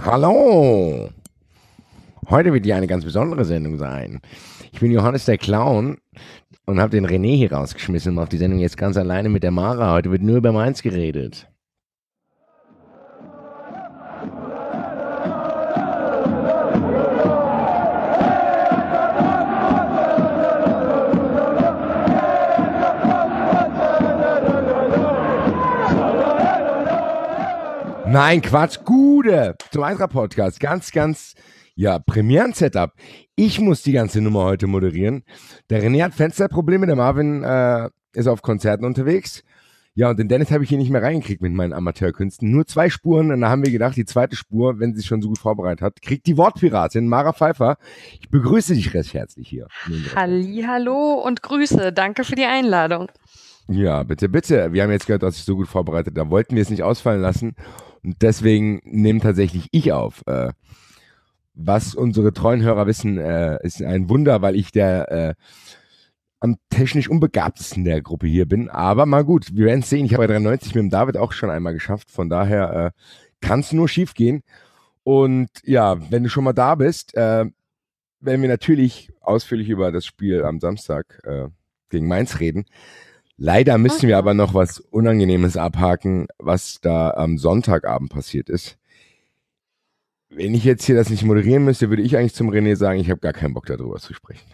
Hallo! Heute wird hier eine ganz besondere Sendung sein. Ich bin Johannes der Clown und habe den René hier rausgeschmissen und mache die Sendung jetzt ganz alleine mit der Mara. Heute wird nur über Mainz geredet. Nein, Quatsch, Gude. Zum Eintracht-Podcast. Ganz, ganz, ja, Premieren-Setup. Ich muss die ganze Nummer heute moderieren. Der René hat Fensterprobleme, der Marvin äh, ist auf Konzerten unterwegs. Ja, und den Dennis habe ich hier nicht mehr reingekriegt mit meinen Amateurkünsten. Nur zwei Spuren. Und da haben wir gedacht, die zweite Spur, wenn sie sich schon so gut vorbereitet hat, kriegt die Wortpiratin Mara Pfeiffer. Ich begrüße dich recht herzlich hier. Halli, hallo und Grüße. Danke für die Einladung. Ja, bitte, bitte. Wir haben jetzt gehört, dass ich so gut vorbereitet Da wollten wir es nicht ausfallen lassen. Und deswegen nehme tatsächlich ich auf. Äh, was unsere treuen Hörer wissen, äh, ist ein Wunder, weil ich der äh, am technisch unbegabtesten der Gruppe hier bin. Aber mal gut, wir werden es sehen. Ich habe bei 93 mit dem David auch schon einmal geschafft. Von daher äh, kann es nur schief gehen. Und ja, wenn du schon mal da bist, äh, werden wir natürlich ausführlich über das Spiel am Samstag äh, gegen Mainz reden. Leider müssen okay. wir aber noch was Unangenehmes abhaken, was da am Sonntagabend passiert ist. Wenn ich jetzt hier das nicht moderieren müsste, würde ich eigentlich zum René sagen, ich habe gar keinen Bock darüber zu sprechen.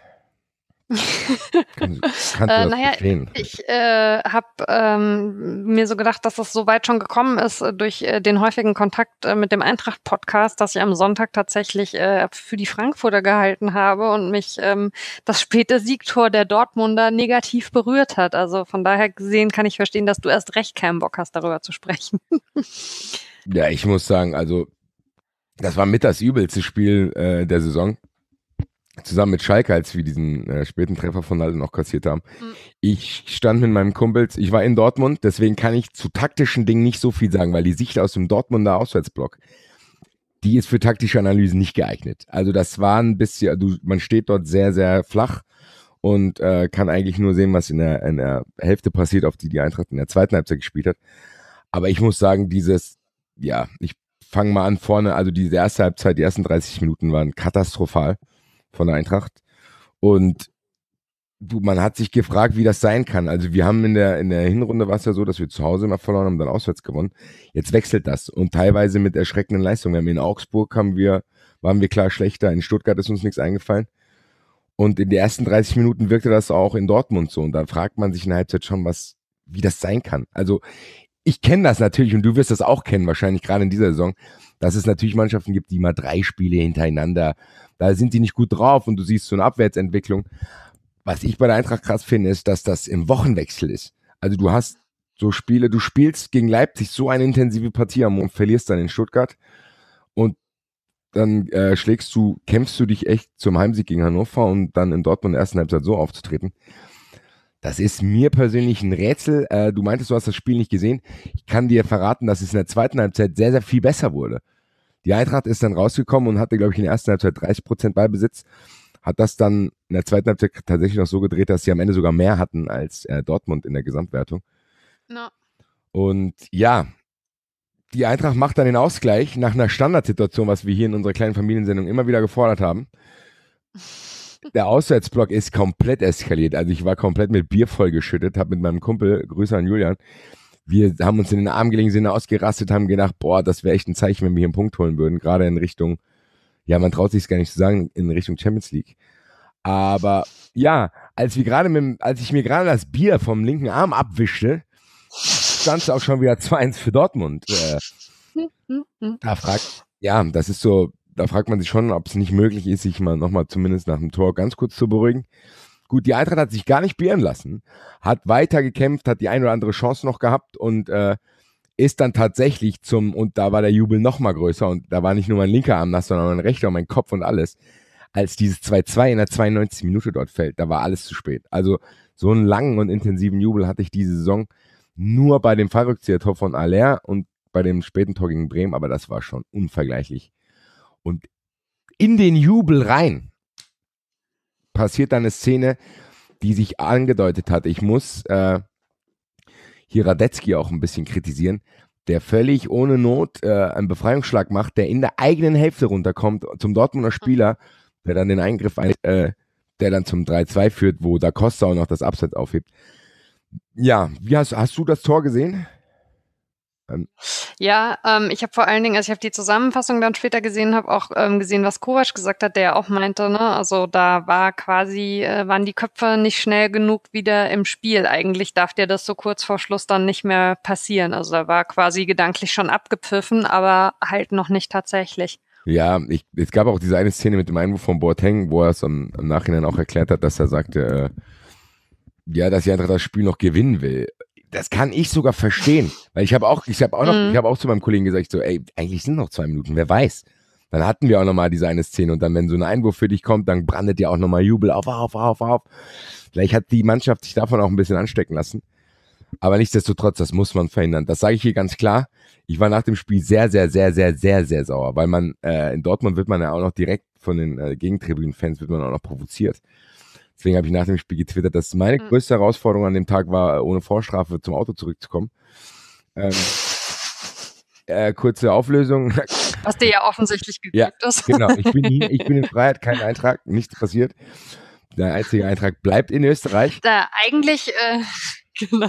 Kann, äh, naja, verstehen? ich äh, habe ähm, mir so gedacht, dass das so weit schon gekommen ist äh, durch äh, den häufigen Kontakt äh, mit dem Eintracht-Podcast, dass ich am Sonntag tatsächlich äh, für die Frankfurter gehalten habe und mich ähm, das späte Siegtor der Dortmunder negativ berührt hat. Also von daher gesehen kann ich verstehen, dass du erst recht keinen Bock hast, darüber zu sprechen. ja, ich muss sagen, also das war mit das übelste Spiel äh, der Saison zusammen mit Schalke, als wir diesen äh, späten Treffer von Naldo noch kassiert haben. Mhm. Ich stand mit meinem Kumpels, ich war in Dortmund, deswegen kann ich zu taktischen Dingen nicht so viel sagen, weil die Sicht aus dem Dortmunder Auswärtsblock, die ist für taktische Analysen nicht geeignet. Also das war ein bisschen, du, man steht dort sehr, sehr flach und äh, kann eigentlich nur sehen, was in der, in der Hälfte passiert, auf die die Eintracht in der zweiten Halbzeit gespielt hat. Aber ich muss sagen, dieses, ja, ich fange mal an vorne, also diese erste Halbzeit, die ersten 30 Minuten waren katastrophal von Eintracht. Und man hat sich gefragt, wie das sein kann. Also wir haben in der, in der Hinrunde war es ja so, dass wir zu Hause immer verloren haben, dann auswärts gewonnen. Jetzt wechselt das und teilweise mit erschreckenden Leistungen. In Augsburg haben wir, waren wir klar schlechter, in Stuttgart ist uns nichts eingefallen. Und in den ersten 30 Minuten wirkte das auch in Dortmund so. Und da fragt man sich in der Halbzeit schon, was, wie das sein kann. Also ich kenne das natürlich und du wirst das auch kennen, wahrscheinlich gerade in dieser Saison, dass es natürlich Mannschaften gibt, die mal drei Spiele hintereinander da sind die nicht gut drauf und du siehst so eine Abwärtsentwicklung. Was ich bei der Eintracht krass finde, ist, dass das im Wochenwechsel ist. Also du hast so Spiele, du spielst gegen Leipzig so eine intensive Partie am und verlierst dann in Stuttgart und dann äh, schlägst du, kämpfst du dich echt zum Heimsieg gegen Hannover und dann in Dortmund in der ersten Halbzeit so aufzutreten. Das ist mir persönlich ein Rätsel. Äh, du meintest, du hast das Spiel nicht gesehen. Ich kann dir verraten, dass es in der zweiten Halbzeit sehr, sehr viel besser wurde. Die Eintracht ist dann rausgekommen und hatte, glaube ich, in der ersten Halbzeit 30 Prozent Ballbesitz. Hat das dann in der zweiten Halbzeit tatsächlich noch so gedreht, dass sie am Ende sogar mehr hatten als äh, Dortmund in der Gesamtwertung. No. Und ja, die Eintracht macht dann den Ausgleich nach einer Standardsituation, was wir hier in unserer kleinen Familiensendung immer wieder gefordert haben. Der Auswärtsblock ist komplett eskaliert. Also ich war komplett mit Bier vollgeschüttet, habe mit meinem Kumpel, Grüße an Julian, wir haben uns in den Arm gelegen, sind ausgerastet, haben gedacht, boah, das wäre echt ein Zeichen, wenn wir hier einen Punkt holen würden, gerade in Richtung, ja, man traut sich es gar nicht zu sagen, in Richtung Champions League. Aber ja, als wir gerade mit, als ich mir gerade das Bier vom linken Arm abwischte, stand es auch schon wieder 2-1 für Dortmund. Äh, da fragt, ja, das ist so, da fragt man sich schon, ob es nicht möglich ist, sich mal nochmal zumindest nach dem Tor ganz kurz zu beruhigen. Gut, die Eintracht hat sich gar nicht beirren lassen, hat weiter gekämpft, hat die ein oder andere Chance noch gehabt und äh, ist dann tatsächlich zum, und da war der Jubel noch mal größer und da war nicht nur mein linker Arm nass, sondern mein rechter und mein Kopf und alles, als dieses 2-2 in der 92. Minute dort fällt, da war alles zu spät. Also so einen langen und intensiven Jubel hatte ich diese Saison nur bei dem Fallrückzieher-Tor von Aller und bei dem späten Tor gegen Bremen, aber das war schon unvergleichlich. Und in den Jubel rein passiert dann eine Szene, die sich angedeutet hat. Ich muss äh, hier Radetzky auch ein bisschen kritisieren, der völlig ohne Not äh, einen Befreiungsschlag macht, der in der eigenen Hälfte runterkommt zum Dortmunder mhm. Spieler, der dann den Eingriff, ein, äh, der dann zum 3-2 führt, wo da Costa auch noch das Abseits aufhebt. Ja, wie hast, hast du das Tor gesehen? ja, ähm, ich habe vor allen Dingen, als ich habe die Zusammenfassung dann später gesehen, habe auch ähm, gesehen, was Kovac gesagt hat, der auch meinte, ne, also da war quasi, äh, waren die Köpfe nicht schnell genug wieder im Spiel. Eigentlich darf dir das so kurz vor Schluss dann nicht mehr passieren. Also da war quasi gedanklich schon abgepfiffen, aber halt noch nicht tatsächlich. Ja, ich, es gab auch diese eine Szene mit dem Einwurf von Boateng, wo er es im, im Nachhinein auch erklärt hat, dass er sagte, äh, ja, dass die Eintracht das Spiel noch gewinnen will das kann ich sogar verstehen, weil ich habe auch, ich habe auch noch, mhm. ich habe auch zu meinem Kollegen gesagt, so, ey, eigentlich sind noch zwei Minuten, wer weiß. Dann hatten wir auch nochmal diese eine Szene und dann, wenn so ein Einwurf für dich kommt, dann brandet ja auch nochmal Jubel auf, auf, auf, auf. Vielleicht hat die Mannschaft sich davon auch ein bisschen anstecken lassen. Aber nichtsdestotrotz, das muss man verhindern. Das sage ich hier ganz klar. Ich war nach dem Spiel sehr, sehr, sehr, sehr, sehr, sehr sauer, weil man äh, in Dortmund wird man ja auch noch direkt von den äh, Gegentribünen-Fans wird man auch noch provoziert. Deswegen habe ich nach dem Spiel getwittert, dass meine hm. größte Herausforderung an dem Tag war, ohne Vorstrafe zum Auto zurückzukommen. Ähm, äh, kurze Auflösung. Was dir ja offensichtlich geglückt ja, ist. Genau, ich bin, hier, ich bin in Freiheit, kein Eintrag, nichts passiert. Der einzige Eintrag bleibt in Österreich. Da eigentlich äh, Genau.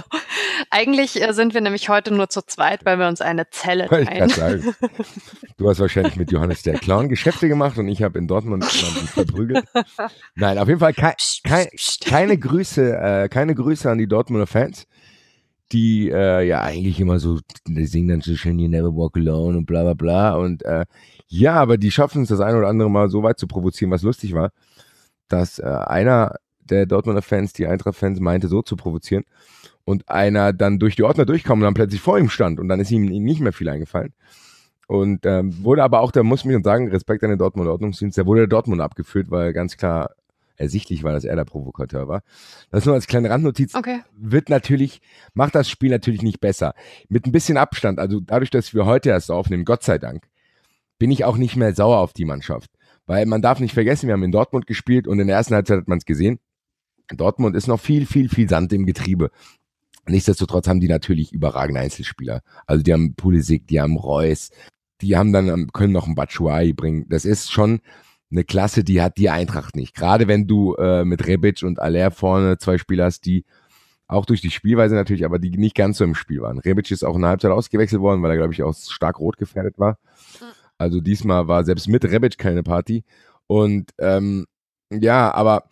Eigentlich äh, sind wir nämlich heute nur zu zweit, weil wir uns eine Zelle teilen. du hast wahrscheinlich mit Johannes der Clown Geschäfte gemacht und ich habe in Dortmund jemanden verprügelt. Nein, auf jeden Fall kei kei keine Grüße, äh, keine Grüße an die Dortmunder Fans, die äh, ja eigentlich immer so, die singen dann so schön You Never Walk Alone und bla bla bla und äh, ja, aber die schaffen es das ein oder andere Mal so weit zu provozieren, was lustig war, dass äh, einer der Dortmunder Fans, die Eintracht-Fans, meinte, so zu provozieren. Und einer dann durch die Ordner durchkam und dann plötzlich vor ihm stand. Und dann ist ihm nicht mehr viel eingefallen. Und ähm, wurde aber auch, da muss man sagen, Respekt an den Dortmunder Ordnungsdienst, da wurde der Dortmund abgeführt, weil ganz klar ersichtlich war, dass er der Provokateur war. Das nur als kleine Randnotiz. Okay. Wird natürlich, macht das Spiel natürlich nicht besser. Mit ein bisschen Abstand, also dadurch, dass wir heute erst aufnehmen, Gott sei Dank, bin ich auch nicht mehr sauer auf die Mannschaft. Weil man darf nicht vergessen, wir haben in Dortmund gespielt und in der ersten Halbzeit hat man es gesehen. Dortmund ist noch viel, viel, viel Sand im Getriebe. Nichtsdestotrotz haben die natürlich überragende Einzelspieler. Also die haben Pulisic, die haben Reus, die haben dann, ähm, können noch einen Batshuayi bringen. Das ist schon eine Klasse, die hat die Eintracht nicht. Gerade wenn du äh, mit Rebic und Aller vorne zwei Spieler hast, die auch durch die Spielweise natürlich, aber die nicht ganz so im Spiel waren. Rebic ist auch in der Halbzeit ausgewechselt worden, weil er, glaube ich, auch stark rot gefährdet war. Mhm. Also diesmal war selbst mit Rebic keine Party. Und ähm, ja, aber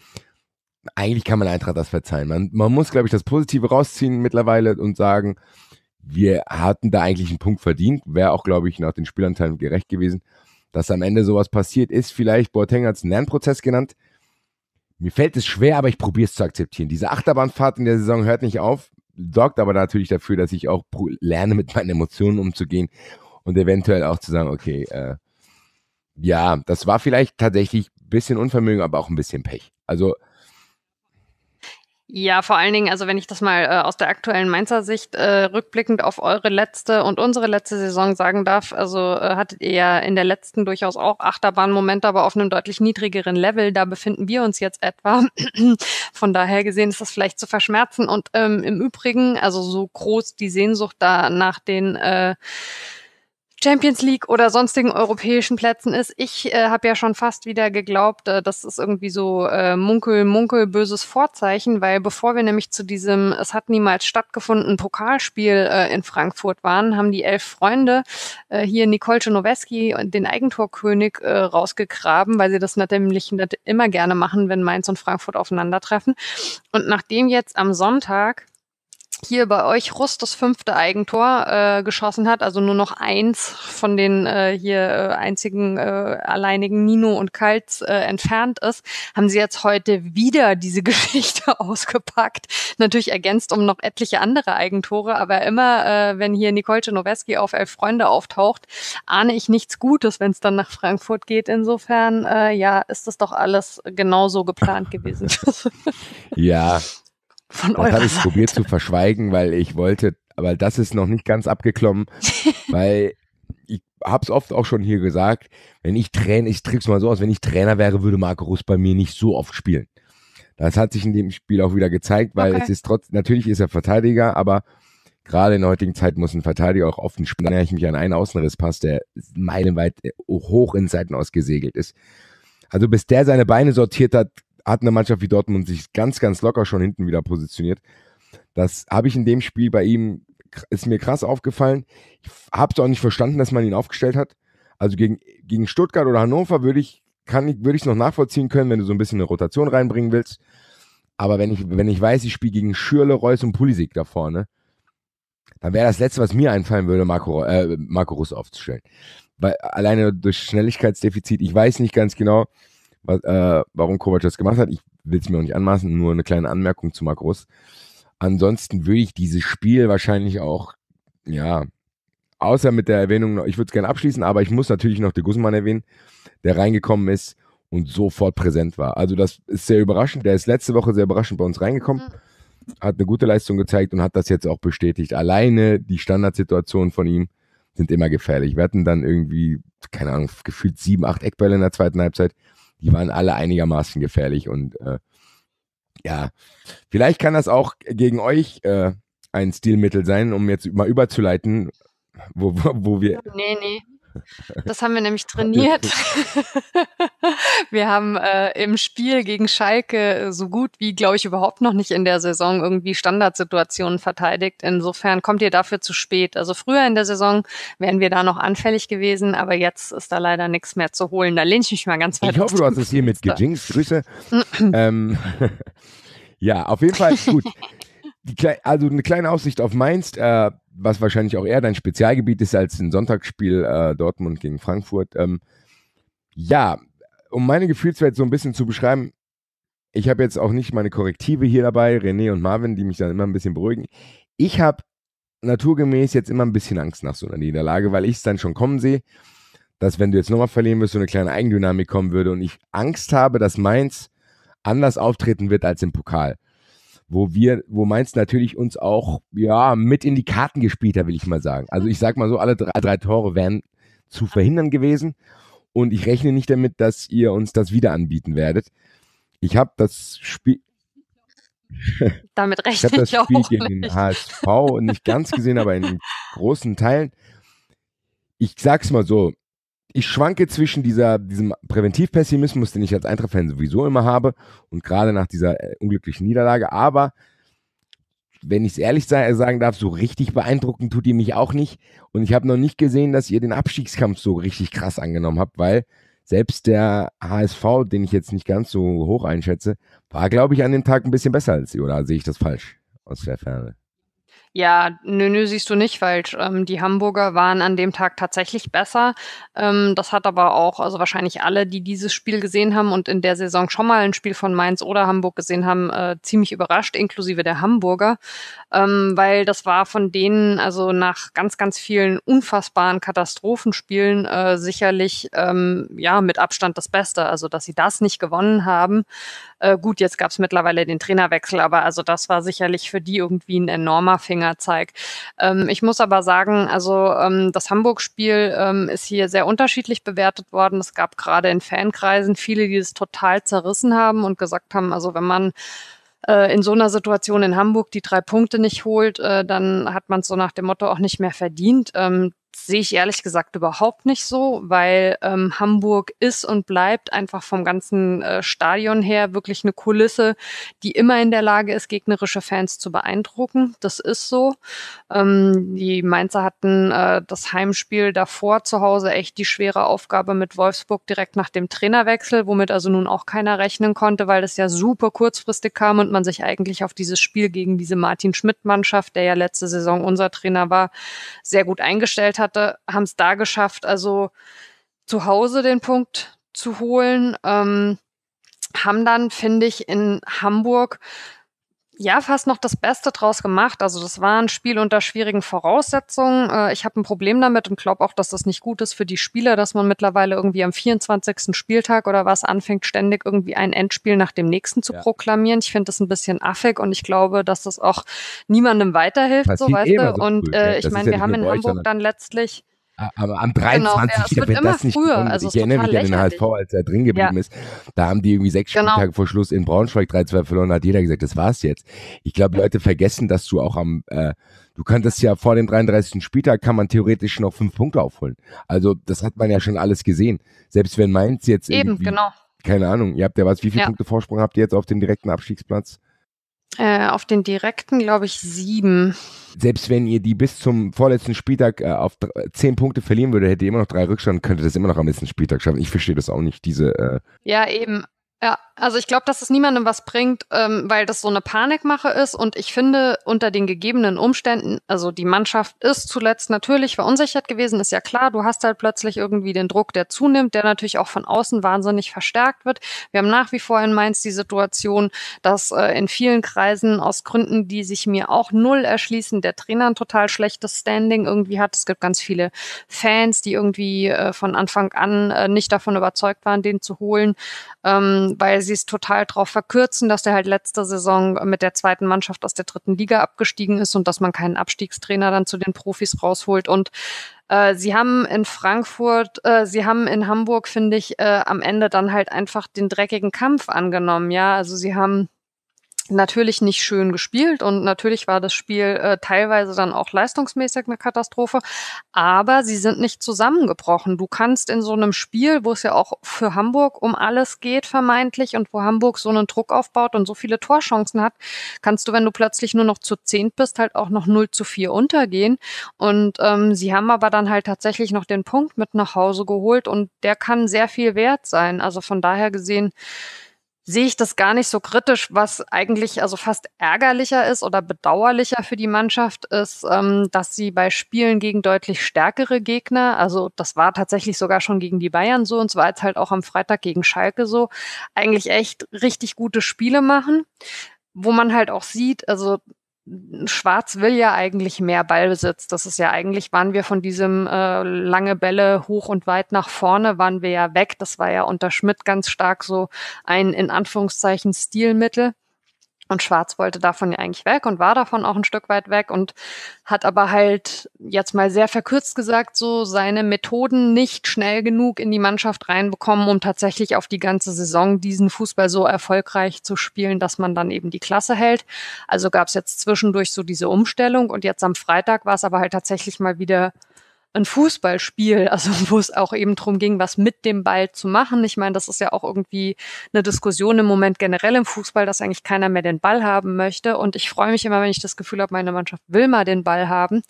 eigentlich kann man Eintracht das verzeihen. Man, man muss, glaube ich, das Positive rausziehen mittlerweile und sagen, wir hatten da eigentlich einen Punkt verdient. Wäre auch, glaube ich, nach den Spielanteilen gerecht gewesen. Dass am Ende sowas passiert ist, vielleicht, Boateng hat es einen Lernprozess genannt. Mir fällt es schwer, aber ich probiere es zu akzeptieren. Diese Achterbahnfahrt in der Saison hört nicht auf, sorgt aber natürlich dafür, dass ich auch lerne, mit meinen Emotionen umzugehen und eventuell auch zu sagen, okay, äh, ja, das war vielleicht tatsächlich ein bisschen Unvermögen, aber auch ein bisschen Pech. Also ja, vor allen Dingen, also wenn ich das mal äh, aus der aktuellen Mainzer Sicht äh, rückblickend auf eure letzte und unsere letzte Saison sagen darf, also äh, hattet ihr ja in der letzten durchaus auch Achterbahnmomente, aber auf einem deutlich niedrigeren Level. Da befinden wir uns jetzt etwa. Von daher gesehen ist das vielleicht zu verschmerzen. Und ähm, im Übrigen, also so groß die Sehnsucht da nach den äh, Champions League oder sonstigen europäischen Plätzen ist. Ich äh, habe ja schon fast wieder geglaubt, äh, das ist irgendwie so äh, munkel, munkel, böses Vorzeichen, weil bevor wir nämlich zu diesem Es hat niemals stattgefunden Pokalspiel äh, in Frankfurt waren, haben die elf Freunde äh, hier Nicole Czernoweski, den Eigentorkönig, äh, rausgegraben, weil sie das natürlich immer gerne machen, wenn Mainz und Frankfurt aufeinandertreffen. Und nachdem jetzt am Sonntag hier bei euch Russ das fünfte Eigentor äh, geschossen hat, also nur noch eins von den äh, hier äh, einzigen äh, alleinigen Nino und Kaltz äh, entfernt ist, haben sie jetzt heute wieder diese Geschichte ausgepackt. Natürlich ergänzt um noch etliche andere Eigentore, aber immer, äh, wenn hier Nicole Noweski auf Elf Freunde auftaucht, ahne ich nichts Gutes, wenn es dann nach Frankfurt geht. Insofern, äh, ja, ist das doch alles genauso geplant gewesen. ja, von eurer Das habe ich probiert zu verschweigen, weil ich wollte, aber das ist noch nicht ganz abgeklommen, weil ich habe es oft auch schon hier gesagt, wenn ich Trainer, ich drück's mal so aus, wenn ich Trainer wäre, würde Marco Rus bei mir nicht so oft spielen. Das hat sich in dem Spiel auch wieder gezeigt, weil okay. es ist trotz, natürlich ist er Verteidiger, aber gerade in der heutigen Zeit muss ein Verteidiger auch offen spielen. Da erinnere ich mich an einen Außenrisspass, der meilenweit hoch in Seiten ausgesegelt ist. Also bis der seine Beine sortiert hat, hat eine Mannschaft wie Dortmund sich ganz, ganz locker schon hinten wieder positioniert. Das habe ich in dem Spiel bei ihm, ist mir krass aufgefallen. Ich habe es auch nicht verstanden, dass man ihn aufgestellt hat. Also gegen, gegen Stuttgart oder Hannover würde ich kann ich, würde ich es noch nachvollziehen können, wenn du so ein bisschen eine Rotation reinbringen willst. Aber wenn ich, wenn ich weiß, ich spiele gegen Schürle, Reus und Pulisic da vorne, dann wäre das Letzte, was mir einfallen würde, Marco, äh, Marco Russ aufzustellen. Weil alleine durch Schnelligkeitsdefizit, ich weiß nicht ganz genau, was, äh, warum Kovac das gemacht hat. Ich will es mir auch nicht anmaßen, nur eine kleine Anmerkung zu Markus. Ansonsten würde ich dieses Spiel wahrscheinlich auch, ja, außer mit der Erwähnung, ich würde es gerne abschließen, aber ich muss natürlich noch den Guzman erwähnen, der reingekommen ist und sofort präsent war. Also das ist sehr überraschend. Der ist letzte Woche sehr überraschend bei uns reingekommen, mhm. hat eine gute Leistung gezeigt und hat das jetzt auch bestätigt. Alleine die Standardsituationen von ihm sind immer gefährlich. Wir hatten dann irgendwie, keine Ahnung, gefühlt sieben, acht Eckbälle in der zweiten Halbzeit die waren alle einigermaßen gefährlich und äh, ja, vielleicht kann das auch gegen euch äh, ein Stilmittel sein, um jetzt mal überzuleiten, wo, wo, wo wir. Nee, nee. Das haben wir nämlich trainiert. wir haben äh, im Spiel gegen Schalke äh, so gut wie, glaube ich, überhaupt noch nicht in der Saison irgendwie Standardsituationen verteidigt. Insofern kommt ihr dafür zu spät. Also früher in der Saison wären wir da noch anfällig gewesen, aber jetzt ist da leider nichts mehr zu holen. Da lehne ich mich mal ganz weit Ich hoffe, du hast es hier mit gejinxt. Grüße. ähm, ja, auf jeden Fall gut. also eine kleine Aussicht auf Mainz. Äh, was wahrscheinlich auch eher dein Spezialgebiet ist als ein Sonntagsspiel äh, Dortmund gegen Frankfurt. Ähm, ja, um meine Gefühlswelt so ein bisschen zu beschreiben, ich habe jetzt auch nicht meine Korrektive hier dabei, René und Marvin, die mich dann immer ein bisschen beruhigen. Ich habe naturgemäß jetzt immer ein bisschen Angst nach so einer Niederlage, weil ich es dann schon kommen sehe, dass wenn du jetzt nochmal verlieren wirst, so eine kleine Eigendynamik kommen würde und ich Angst habe, dass Mainz anders auftreten wird als im Pokal wo wir, wo Mainz natürlich uns auch ja mit in die Karten gespielt hat, will ich mal sagen. Also ich sag mal so, alle drei, drei Tore wären zu verhindern gewesen und ich rechne nicht damit, dass ihr uns das wieder anbieten werdet. Ich habe das Spiel damit rechne ich, das ich Spiel gegen den HSV nicht ganz gesehen, aber in großen Teilen. Ich sag's mal so, ich schwanke zwischen dieser, diesem Präventivpessimismus, den ich als Eintracht-Fan sowieso immer habe, und gerade nach dieser äh, unglücklichen Niederlage. Aber wenn ich es ehrlich äh, sagen darf, so richtig beeindruckend tut ihr mich auch nicht. Und ich habe noch nicht gesehen, dass ihr den Abstiegskampf so richtig krass angenommen habt, weil selbst der HSV, den ich jetzt nicht ganz so hoch einschätze, war, glaube ich, an dem Tag ein bisschen besser als ihr. Oder sehe ich das falsch aus der Ferne? Ja, nö, nö, siehst du nicht falsch. Ähm, die Hamburger waren an dem Tag tatsächlich besser. Ähm, das hat aber auch, also wahrscheinlich alle, die dieses Spiel gesehen haben und in der Saison schon mal ein Spiel von Mainz oder Hamburg gesehen haben, äh, ziemlich überrascht, inklusive der Hamburger, ähm, weil das war von denen, also nach ganz, ganz vielen unfassbaren Katastrophenspielen, äh, sicherlich ähm, ja mit Abstand das Beste. Also, dass sie das nicht gewonnen haben. Äh, gut, jetzt gab es mittlerweile den Trainerwechsel, aber also das war sicherlich für die irgendwie ein enormer Finger Finger Ähm, ich muss aber sagen, also ähm, das Hamburg-Spiel ähm, ist hier sehr unterschiedlich bewertet worden. Es gab gerade in Fankreisen viele, die es total zerrissen haben und gesagt haben, also wenn man äh, in so einer Situation in Hamburg die drei Punkte nicht holt, äh, dann hat man es so nach dem Motto auch nicht mehr verdient. Ähm, sehe ich ehrlich gesagt überhaupt nicht so, weil ähm, Hamburg ist und bleibt einfach vom ganzen äh, Stadion her wirklich eine Kulisse, die immer in der Lage ist, gegnerische Fans zu beeindrucken. Das ist so. Ähm, die Mainzer hatten äh, das Heimspiel davor zu Hause echt die schwere Aufgabe mit Wolfsburg direkt nach dem Trainerwechsel, womit also nun auch keiner rechnen konnte, weil das ja super kurzfristig kam und man sich eigentlich auf dieses Spiel gegen diese Martin Schmidt-Mannschaft, der ja letzte Saison unser Trainer war, sehr gut eingestellt hatte, haben es da geschafft, also zu Hause den Punkt zu holen. Ähm, haben dann, finde ich, in Hamburg ja, fast noch das Beste draus gemacht. Also das war ein Spiel unter schwierigen Voraussetzungen. Äh, ich habe ein Problem damit und glaube auch, dass das nicht gut ist für die Spieler, dass man mittlerweile irgendwie am 24. Spieltag oder was anfängt, ständig irgendwie ein Endspiel nach dem nächsten zu ja. proklamieren. Ich finde das ein bisschen affig und ich glaube, dass das auch niemandem weiterhilft, das so weißt eh du. So und äh, ich meine, wir haben in Hamburg dann letztlich aber am 23. Genau, ja, wenn das nicht früher, kommt, also ich erinnere mich an den HSV, als er drin geblieben ja. ist. Da haben die irgendwie sechs genau. Spieltage vor Schluss in Braunschweig 3-2 verloren, hat jeder gesagt, das war's jetzt. Ich glaube, Leute vergessen, dass du auch am, äh, du könntest ja vor dem 33. Spieltag kann man theoretisch noch fünf Punkte aufholen. Also, das hat man ja schon alles gesehen. Selbst wenn Mainz jetzt Eben, genau. Keine Ahnung, ihr habt ja was, wie viele ja. Punkte Vorsprung habt ihr jetzt auf dem direkten Abstiegsplatz? Äh, auf den direkten, glaube ich, sieben. Selbst wenn ihr die bis zum vorletzten Spieltag äh, auf äh, zehn Punkte verlieren würde, hättet ihr immer noch drei Rückstand, könntet ihr das immer noch am letzten Spieltag schaffen. Ich verstehe das auch nicht, diese. Äh ja, eben. Ja, also ich glaube, dass es niemandem was bringt, ähm, weil das so eine Panikmache ist. Und ich finde, unter den gegebenen Umständen, also die Mannschaft ist zuletzt natürlich verunsichert gewesen, ist ja klar. Du hast halt plötzlich irgendwie den Druck, der zunimmt, der natürlich auch von außen wahnsinnig verstärkt wird. Wir haben nach wie vor in Mainz die Situation, dass äh, in vielen Kreisen aus Gründen, die sich mir auch null erschließen, der Trainer ein total schlechtes Standing irgendwie hat. Es gibt ganz viele Fans, die irgendwie äh, von Anfang an äh, nicht davon überzeugt waren, den zu holen. Ähm, ähm, weil sie es total drauf verkürzen, dass der halt letzte Saison mit der zweiten Mannschaft aus der dritten Liga abgestiegen ist und dass man keinen Abstiegstrainer dann zu den Profis rausholt und äh, sie haben in Frankfurt, äh, sie haben in Hamburg, finde ich, äh, am Ende dann halt einfach den dreckigen Kampf angenommen, ja. Also sie haben natürlich nicht schön gespielt und natürlich war das Spiel äh, teilweise dann auch leistungsmäßig eine Katastrophe, aber sie sind nicht zusammengebrochen. Du kannst in so einem Spiel, wo es ja auch für Hamburg um alles geht vermeintlich und wo Hamburg so einen Druck aufbaut und so viele Torchancen hat, kannst du, wenn du plötzlich nur noch zu zehn bist, halt auch noch 0 zu 4 untergehen und ähm, sie haben aber dann halt tatsächlich noch den Punkt mit nach Hause geholt und der kann sehr viel wert sein. Also von daher gesehen, sehe ich das gar nicht so kritisch, was eigentlich also fast ärgerlicher ist oder bedauerlicher für die Mannschaft ist, ähm, dass sie bei Spielen gegen deutlich stärkere Gegner, also das war tatsächlich sogar schon gegen die Bayern so und zwar jetzt halt auch am Freitag gegen Schalke so, eigentlich echt richtig gute Spiele machen wo man halt auch sieht, also Schwarz will ja eigentlich mehr Ballbesitz. Das ist ja eigentlich, waren wir von diesem äh, lange Bälle hoch und weit nach vorne, waren wir ja weg. Das war ja unter Schmidt ganz stark so ein in Anführungszeichen Stilmittel. Und Schwarz wollte davon ja eigentlich weg und war davon auch ein Stück weit weg und hat aber halt jetzt mal sehr verkürzt gesagt, so seine Methoden nicht schnell genug in die Mannschaft reinbekommen, um tatsächlich auf die ganze Saison diesen Fußball so erfolgreich zu spielen, dass man dann eben die Klasse hält. Also gab es jetzt zwischendurch so diese Umstellung und jetzt am Freitag war es aber halt tatsächlich mal wieder ein Fußballspiel, also wo es auch eben drum ging, was mit dem Ball zu machen. Ich meine, das ist ja auch irgendwie eine Diskussion im Moment generell im Fußball, dass eigentlich keiner mehr den Ball haben möchte. Und ich freue mich immer, wenn ich das Gefühl habe, meine Mannschaft will mal den Ball haben.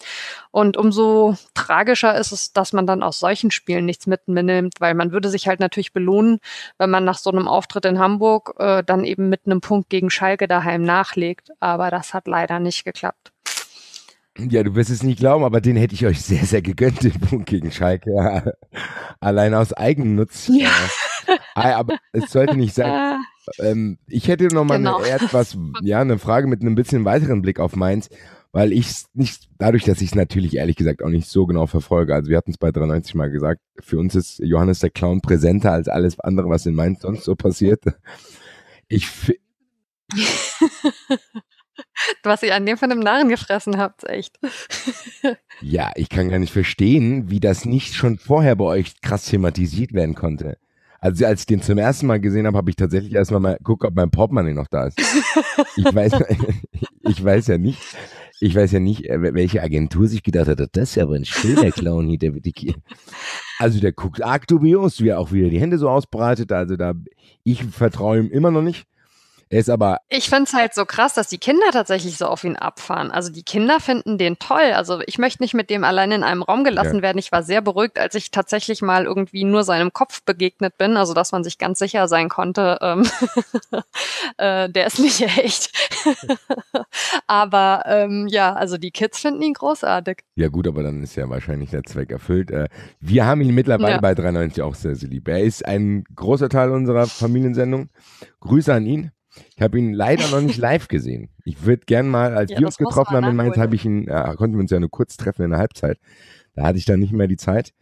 Und umso tragischer ist es, dass man dann aus solchen Spielen nichts mitnimmt, weil man würde sich halt natürlich belohnen, wenn man nach so einem Auftritt in Hamburg äh, dann eben mit einem Punkt gegen Schalke daheim nachlegt. Aber das hat leider nicht geklappt. Ja, du wirst es nicht glauben, aber den hätte ich euch sehr, sehr gegönnt, den Punkt gegen Schalke. Ja. Allein aus Eigennutz. Ja. aber es sollte nicht sein. Ah. Ähm, ich hätte nochmal genau. eine etwas, ja, eine Frage mit einem bisschen weiteren Blick auf Mainz, weil ich es nicht, dadurch, dass ich es natürlich ehrlich gesagt auch nicht so genau verfolge. Also wir hatten es bei 93 mal gesagt, für uns ist Johannes der Clown präsenter als alles andere, was in Mainz sonst so passiert. Ich, Was ihr an dem von dem Narren gefressen habt, echt. ja, ich kann gar nicht verstehen, wie das nicht schon vorher bei euch krass thematisiert werden konnte. Also als ich den zum ersten Mal gesehen habe, habe ich tatsächlich erstmal mal geguckt, ob mein Portemonnaie noch da ist. ich weiß, ich weiß ja nicht, ich weiß ja nicht, äh, welche Agentur sich gedacht hat, das ist ja aber ein schöner Clown hier, der Wittikier. Also der guckt arg dubios, wie er auch wieder die Hände so ausbreitet. Also da, ich vertraue ihm immer noch nicht. Er ist aber. Ich finde es halt so krass, dass die Kinder tatsächlich so auf ihn abfahren. Also die Kinder finden den toll. Also ich möchte nicht mit dem allein in einem Raum gelassen ja. werden. Ich war sehr beruhigt, als ich tatsächlich mal irgendwie nur seinem Kopf begegnet bin. Also dass man sich ganz sicher sein konnte, ähm, äh, der ist nicht echt. aber ähm, ja, also die Kids finden ihn großartig. Ja gut, aber dann ist ja wahrscheinlich der Zweck erfüllt. Äh, wir haben ihn mittlerweile ja. bei 93 auch sehr, sehr lieb. Er ist ein großer Teil unserer Familiensendung. Grüße an ihn. Ich habe ihn leider noch nicht live gesehen. Ich würde gern mal, als ja, wir uns getroffen haben in habe ich ihn, ja, äh, konnten wir uns ja nur kurz treffen in der Halbzeit. Da hatte ich dann nicht mehr die Zeit.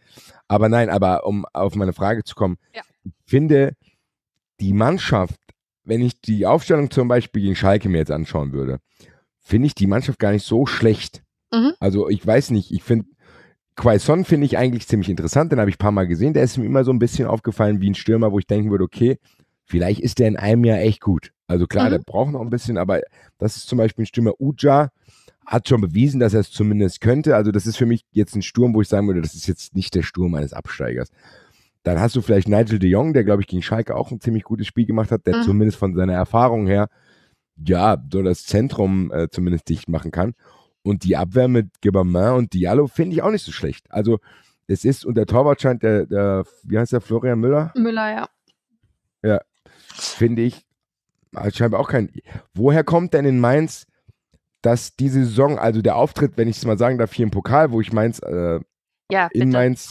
Aber nein, aber um auf meine Frage zu kommen, ja. ich finde die Mannschaft, wenn ich die Aufstellung zum Beispiel gegen Schalke mir jetzt anschauen würde, finde ich die Mannschaft gar nicht so schlecht. Mhm. Also ich weiß nicht, ich finde Quaison finde ich eigentlich ziemlich interessant, den habe ich ein paar Mal gesehen. Der ist mir immer so ein bisschen aufgefallen wie ein Stürmer, wo ich denken würde, okay, vielleicht ist der in einem Jahr echt gut. Also klar, mhm. der braucht noch ein bisschen, aber das ist zum Beispiel ein Stürmer Uja, hat schon bewiesen, dass er es zumindest könnte. Also das ist für mich jetzt ein Sturm, wo ich sagen würde, das ist jetzt nicht der Sturm eines Absteigers. Dann hast du vielleicht Nigel de Jong, der, glaube ich, gegen Schalke auch ein ziemlich gutes Spiel gemacht hat, der mhm. zumindest von seiner Erfahrung her, ja, so das Zentrum äh, zumindest dicht machen kann. Und die Abwehr mit Gebermann und Diallo finde ich auch nicht so schlecht. Also es ist, und der Torwart scheint, der, der wie heißt der, Florian Müller? Müller, ja. Ja, finde ich, also scheinbar auch kein. Woher kommt denn in Mainz, dass die Saison, also der Auftritt, wenn ich es mal sagen darf, hier im Pokal, wo ich Mainz äh, ja, in bitte. Mainz.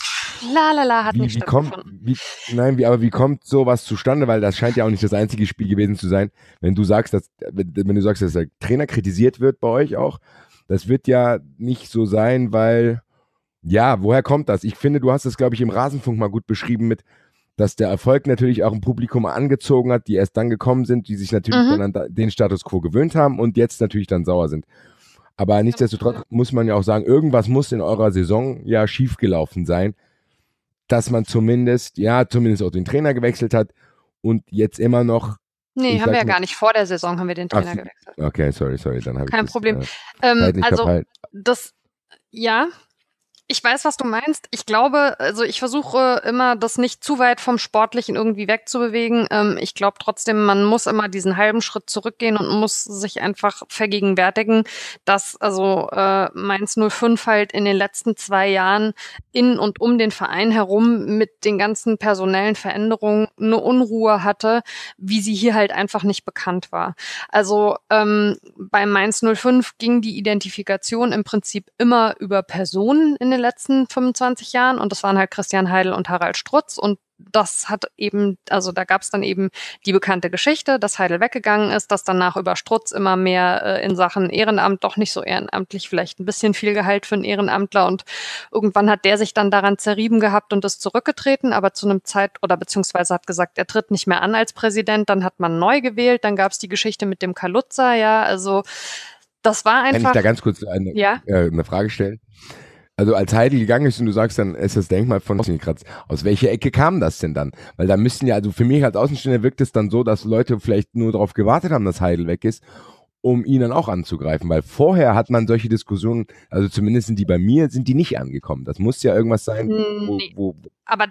Lalala hat wie, nicht wie kommt, wie, Nein, wie, aber wie kommt sowas zustande? Weil das scheint ja auch nicht das einzige Spiel gewesen zu sein, wenn du sagst, dass, wenn du sagst, dass der Trainer kritisiert wird bei euch auch. Das wird ja nicht so sein, weil, ja, woher kommt das? Ich finde, du hast es, glaube ich, im Rasenfunk mal gut beschrieben mit, dass der Erfolg natürlich auch ein Publikum angezogen hat, die erst dann gekommen sind, die sich natürlich mhm. dann an den Status quo gewöhnt haben und jetzt natürlich dann sauer sind. Aber nichtsdestotrotz muss man ja auch sagen, irgendwas muss in eurer Saison ja schiefgelaufen sein, dass man zumindest, ja, zumindest auch den Trainer gewechselt hat und jetzt immer noch. Nee, haben wir ja gar nicht. Vor der Saison haben wir den Trainer ach, gewechselt. Okay, sorry, sorry, dann habe ich. Kein Problem. Äh, ähm, also, verpeilt. das, ja, ich weiß, was du meinst. Ich glaube, also ich versuche immer, das nicht zu weit vom Sportlichen irgendwie wegzubewegen. Ähm, ich glaube trotzdem, man muss immer diesen halben Schritt zurückgehen und muss sich einfach vergegenwärtigen, dass also äh, Mainz 05 halt in den letzten zwei Jahren in und um den Verein herum mit den ganzen personellen Veränderungen eine Unruhe hatte, wie sie hier halt einfach nicht bekannt war. Also ähm, bei Mainz 05 ging die Identifikation im Prinzip immer über Personen in den den letzten 25 Jahren und das waren halt Christian Heidel und Harald Strutz und das hat eben, also da gab es dann eben die bekannte Geschichte, dass Heidel weggegangen ist, dass danach über Strutz immer mehr äh, in Sachen Ehrenamt, doch nicht so ehrenamtlich, vielleicht ein bisschen viel Gehalt für einen Ehrenamtler und irgendwann hat der sich dann daran zerrieben gehabt und ist zurückgetreten, aber zu einem Zeit oder beziehungsweise hat gesagt, er tritt nicht mehr an als Präsident, dann hat man neu gewählt, dann gab es die Geschichte mit dem Kaluza, ja, also das war einfach. Kann ich da ganz kurz eine, ja? äh, eine Frage stellen? also als Heidel gegangen ist und du sagst dann, ist das Denkmal von Bosnien gekratzt. Aus welcher Ecke kam das denn dann? Weil da müssten ja, also für mich als Außenstehender wirkt es dann so, dass Leute vielleicht nur darauf gewartet haben, dass Heidel weg ist, um ihn dann auch anzugreifen. Weil vorher hat man solche Diskussionen, also zumindest sind die bei mir, sind die nicht angekommen. Das muss ja irgendwas sein, hm, wo, wo, aber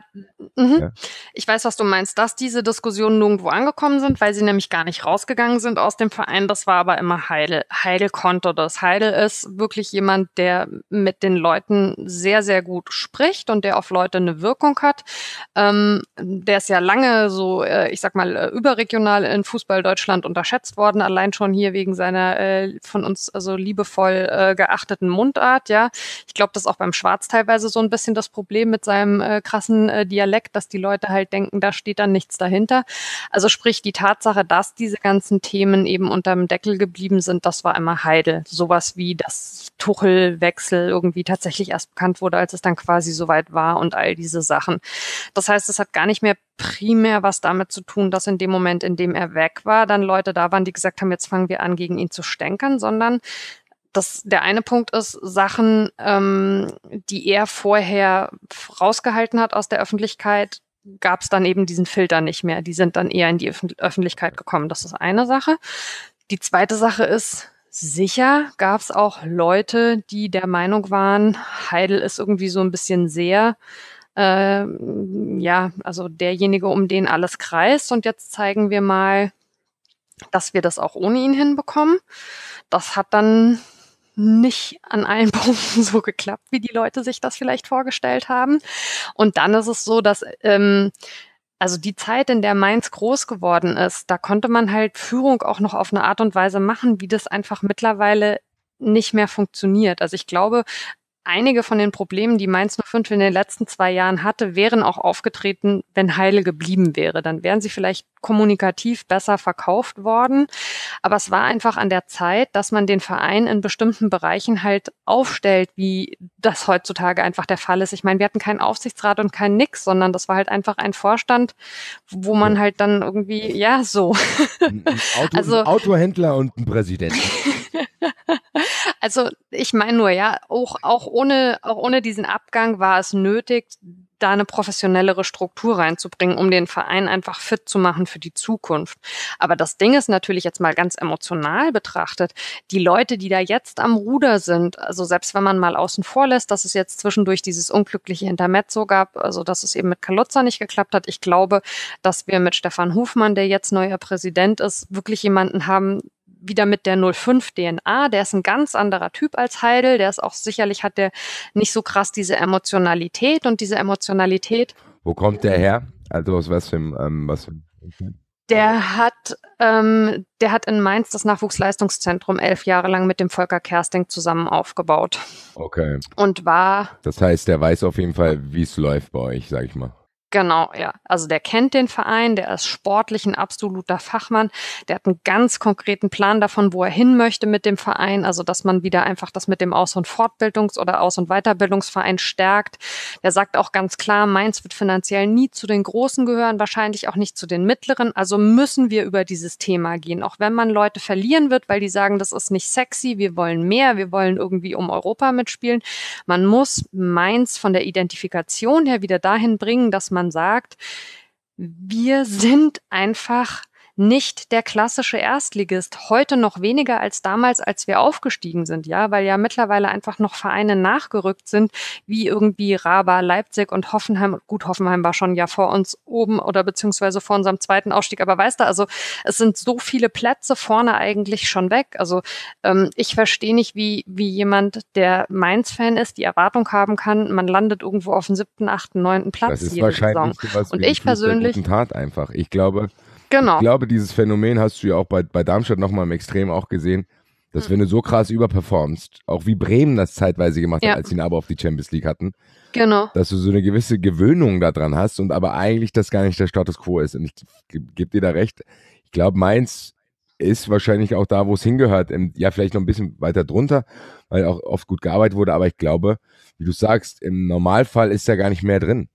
mhm. ja. ich weiß, was du meinst, dass diese Diskussionen nirgendwo angekommen sind, weil sie nämlich gar nicht rausgegangen sind aus dem Verein. Das war aber immer Heidel. Heidel konnte das. Heidel ist wirklich jemand, der mit den Leuten sehr, sehr gut spricht und der auf Leute eine Wirkung hat. Ähm, der ist ja lange so, äh, ich sag mal, äh, überregional in Fußball Deutschland unterschätzt worden, allein schon hier wegen seiner äh, von uns also liebevoll äh, geachteten Mundart. Ja, ich glaube, das ist auch beim Schwarz teilweise so ein bisschen das Problem mit seinem äh, krassen Straßendialekt, äh, dass die Leute halt denken, da steht dann nichts dahinter. Also sprich, die Tatsache, dass diese ganzen Themen eben unterm Deckel geblieben sind, das war immer Heidel. Sowas wie das Tuchelwechsel irgendwie tatsächlich erst bekannt wurde, als es dann quasi soweit war und all diese Sachen. Das heißt, es hat gar nicht mehr primär was damit zu tun, dass in dem Moment, in dem er weg war, dann Leute da waren, die gesagt haben, jetzt fangen wir an, gegen ihn zu stänkern, sondern das, der eine Punkt ist, Sachen, ähm, die er vorher rausgehalten hat aus der Öffentlichkeit, gab es dann eben diesen Filter nicht mehr. Die sind dann eher in die Öf Öffentlichkeit gekommen. Das ist eine Sache. Die zweite Sache ist, sicher gab es auch Leute, die der Meinung waren, Heidel ist irgendwie so ein bisschen sehr, äh, ja, also derjenige, um den alles kreist. Und jetzt zeigen wir mal, dass wir das auch ohne ihn hinbekommen. Das hat dann nicht an allen Punkten so geklappt, wie die Leute sich das vielleicht vorgestellt haben. Und dann ist es so, dass ähm, also die Zeit, in der Mainz groß geworden ist, da konnte man halt Führung auch noch auf eine Art und Weise machen, wie das einfach mittlerweile nicht mehr funktioniert. Also ich glaube, einige von den Problemen, die Mainz 05 in den letzten zwei Jahren hatte, wären auch aufgetreten, wenn Heile geblieben wäre. Dann wären sie vielleicht kommunikativ besser verkauft worden. Aber es war einfach an der Zeit, dass man den Verein in bestimmten Bereichen halt aufstellt, wie das heutzutage einfach der Fall ist. Ich meine, wir hatten keinen Aufsichtsrat und keinen Nix, sondern das war halt einfach ein Vorstand, wo man halt dann irgendwie, ja, so. Ein Auto, also, ein Autohändler und ein Präsident. also ich meine nur, ja, auch, auch, ohne, auch ohne diesen Abgang war es nötig, da eine professionellere Struktur reinzubringen, um den Verein einfach fit zu machen für die Zukunft. Aber das Ding ist natürlich jetzt mal ganz emotional betrachtet, die Leute, die da jetzt am Ruder sind, also selbst wenn man mal außen vor lässt, dass es jetzt zwischendurch dieses unglückliche Intermezzo gab, also dass es eben mit Kalutza nicht geklappt hat, ich glaube, dass wir mit Stefan Hofmann, der jetzt neuer Präsident ist, wirklich jemanden haben, wieder mit der 05-DNA. Der ist ein ganz anderer Typ als Heidel. Der ist auch sicherlich, hat der nicht so krass diese Emotionalität und diese Emotionalität. Wo kommt der her? Also aus was für einem, ähm, was für der hat, ähm, der hat in Mainz das Nachwuchsleistungszentrum elf Jahre lang mit dem Volker Kersting zusammen aufgebaut. Okay. Und war. Das heißt, der weiß auf jeden Fall, wie es läuft bei euch, sag ich mal. Genau, ja. Also der kennt den Verein, der ist sportlich ein absoluter Fachmann, der hat einen ganz konkreten Plan davon, wo er hin möchte mit dem Verein, also dass man wieder einfach das mit dem Aus- und Fortbildungs- oder Aus- und Weiterbildungsverein stärkt. Der sagt auch ganz klar, Mainz wird finanziell nie zu den Großen gehören, wahrscheinlich auch nicht zu den Mittleren, also müssen wir über dieses Thema gehen, auch wenn man Leute verlieren wird, weil die sagen, das ist nicht sexy, wir wollen mehr, wir wollen irgendwie um Europa mitspielen. Man muss Mainz von der Identifikation her wieder dahin bringen, dass man man sagt, wir sind einfach nicht der klassische Erstligist, heute noch weniger als damals, als wir aufgestiegen sind, ja, weil ja mittlerweile einfach noch Vereine nachgerückt sind, wie irgendwie Raba, Leipzig und Hoffenheim. Gut, Hoffenheim war schon ja vor uns oben oder beziehungsweise vor unserem zweiten Aufstieg, aber weißt du, also es sind so viele Plätze vorne eigentlich schon weg. Also ähm, ich verstehe nicht, wie, wie jemand, der Mainz-Fan ist, die Erwartung haben kann, man landet irgendwo auf dem siebten, achten, neunten Platz. Das ist wahrscheinlich Saison. Sowas und ich persönlichen Tat einfach. Ich glaube, Genau. Ich glaube, dieses Phänomen hast du ja auch bei, bei Darmstadt nochmal im Extrem auch gesehen, dass mhm. wenn du so krass überperformst, auch wie Bremen das zeitweise gemacht ja. hat, als sie ihn aber auf die Champions League hatten, genau. dass du so eine gewisse Gewöhnung daran hast und aber eigentlich das gar nicht der Status quo ist. Und ich gebe dir da recht. Ich glaube, Mainz ist wahrscheinlich auch da, wo es hingehört. Im, ja, vielleicht noch ein bisschen weiter drunter, weil auch oft gut gearbeitet wurde, aber ich glaube, wie du sagst, im Normalfall ist da gar nicht mehr drin.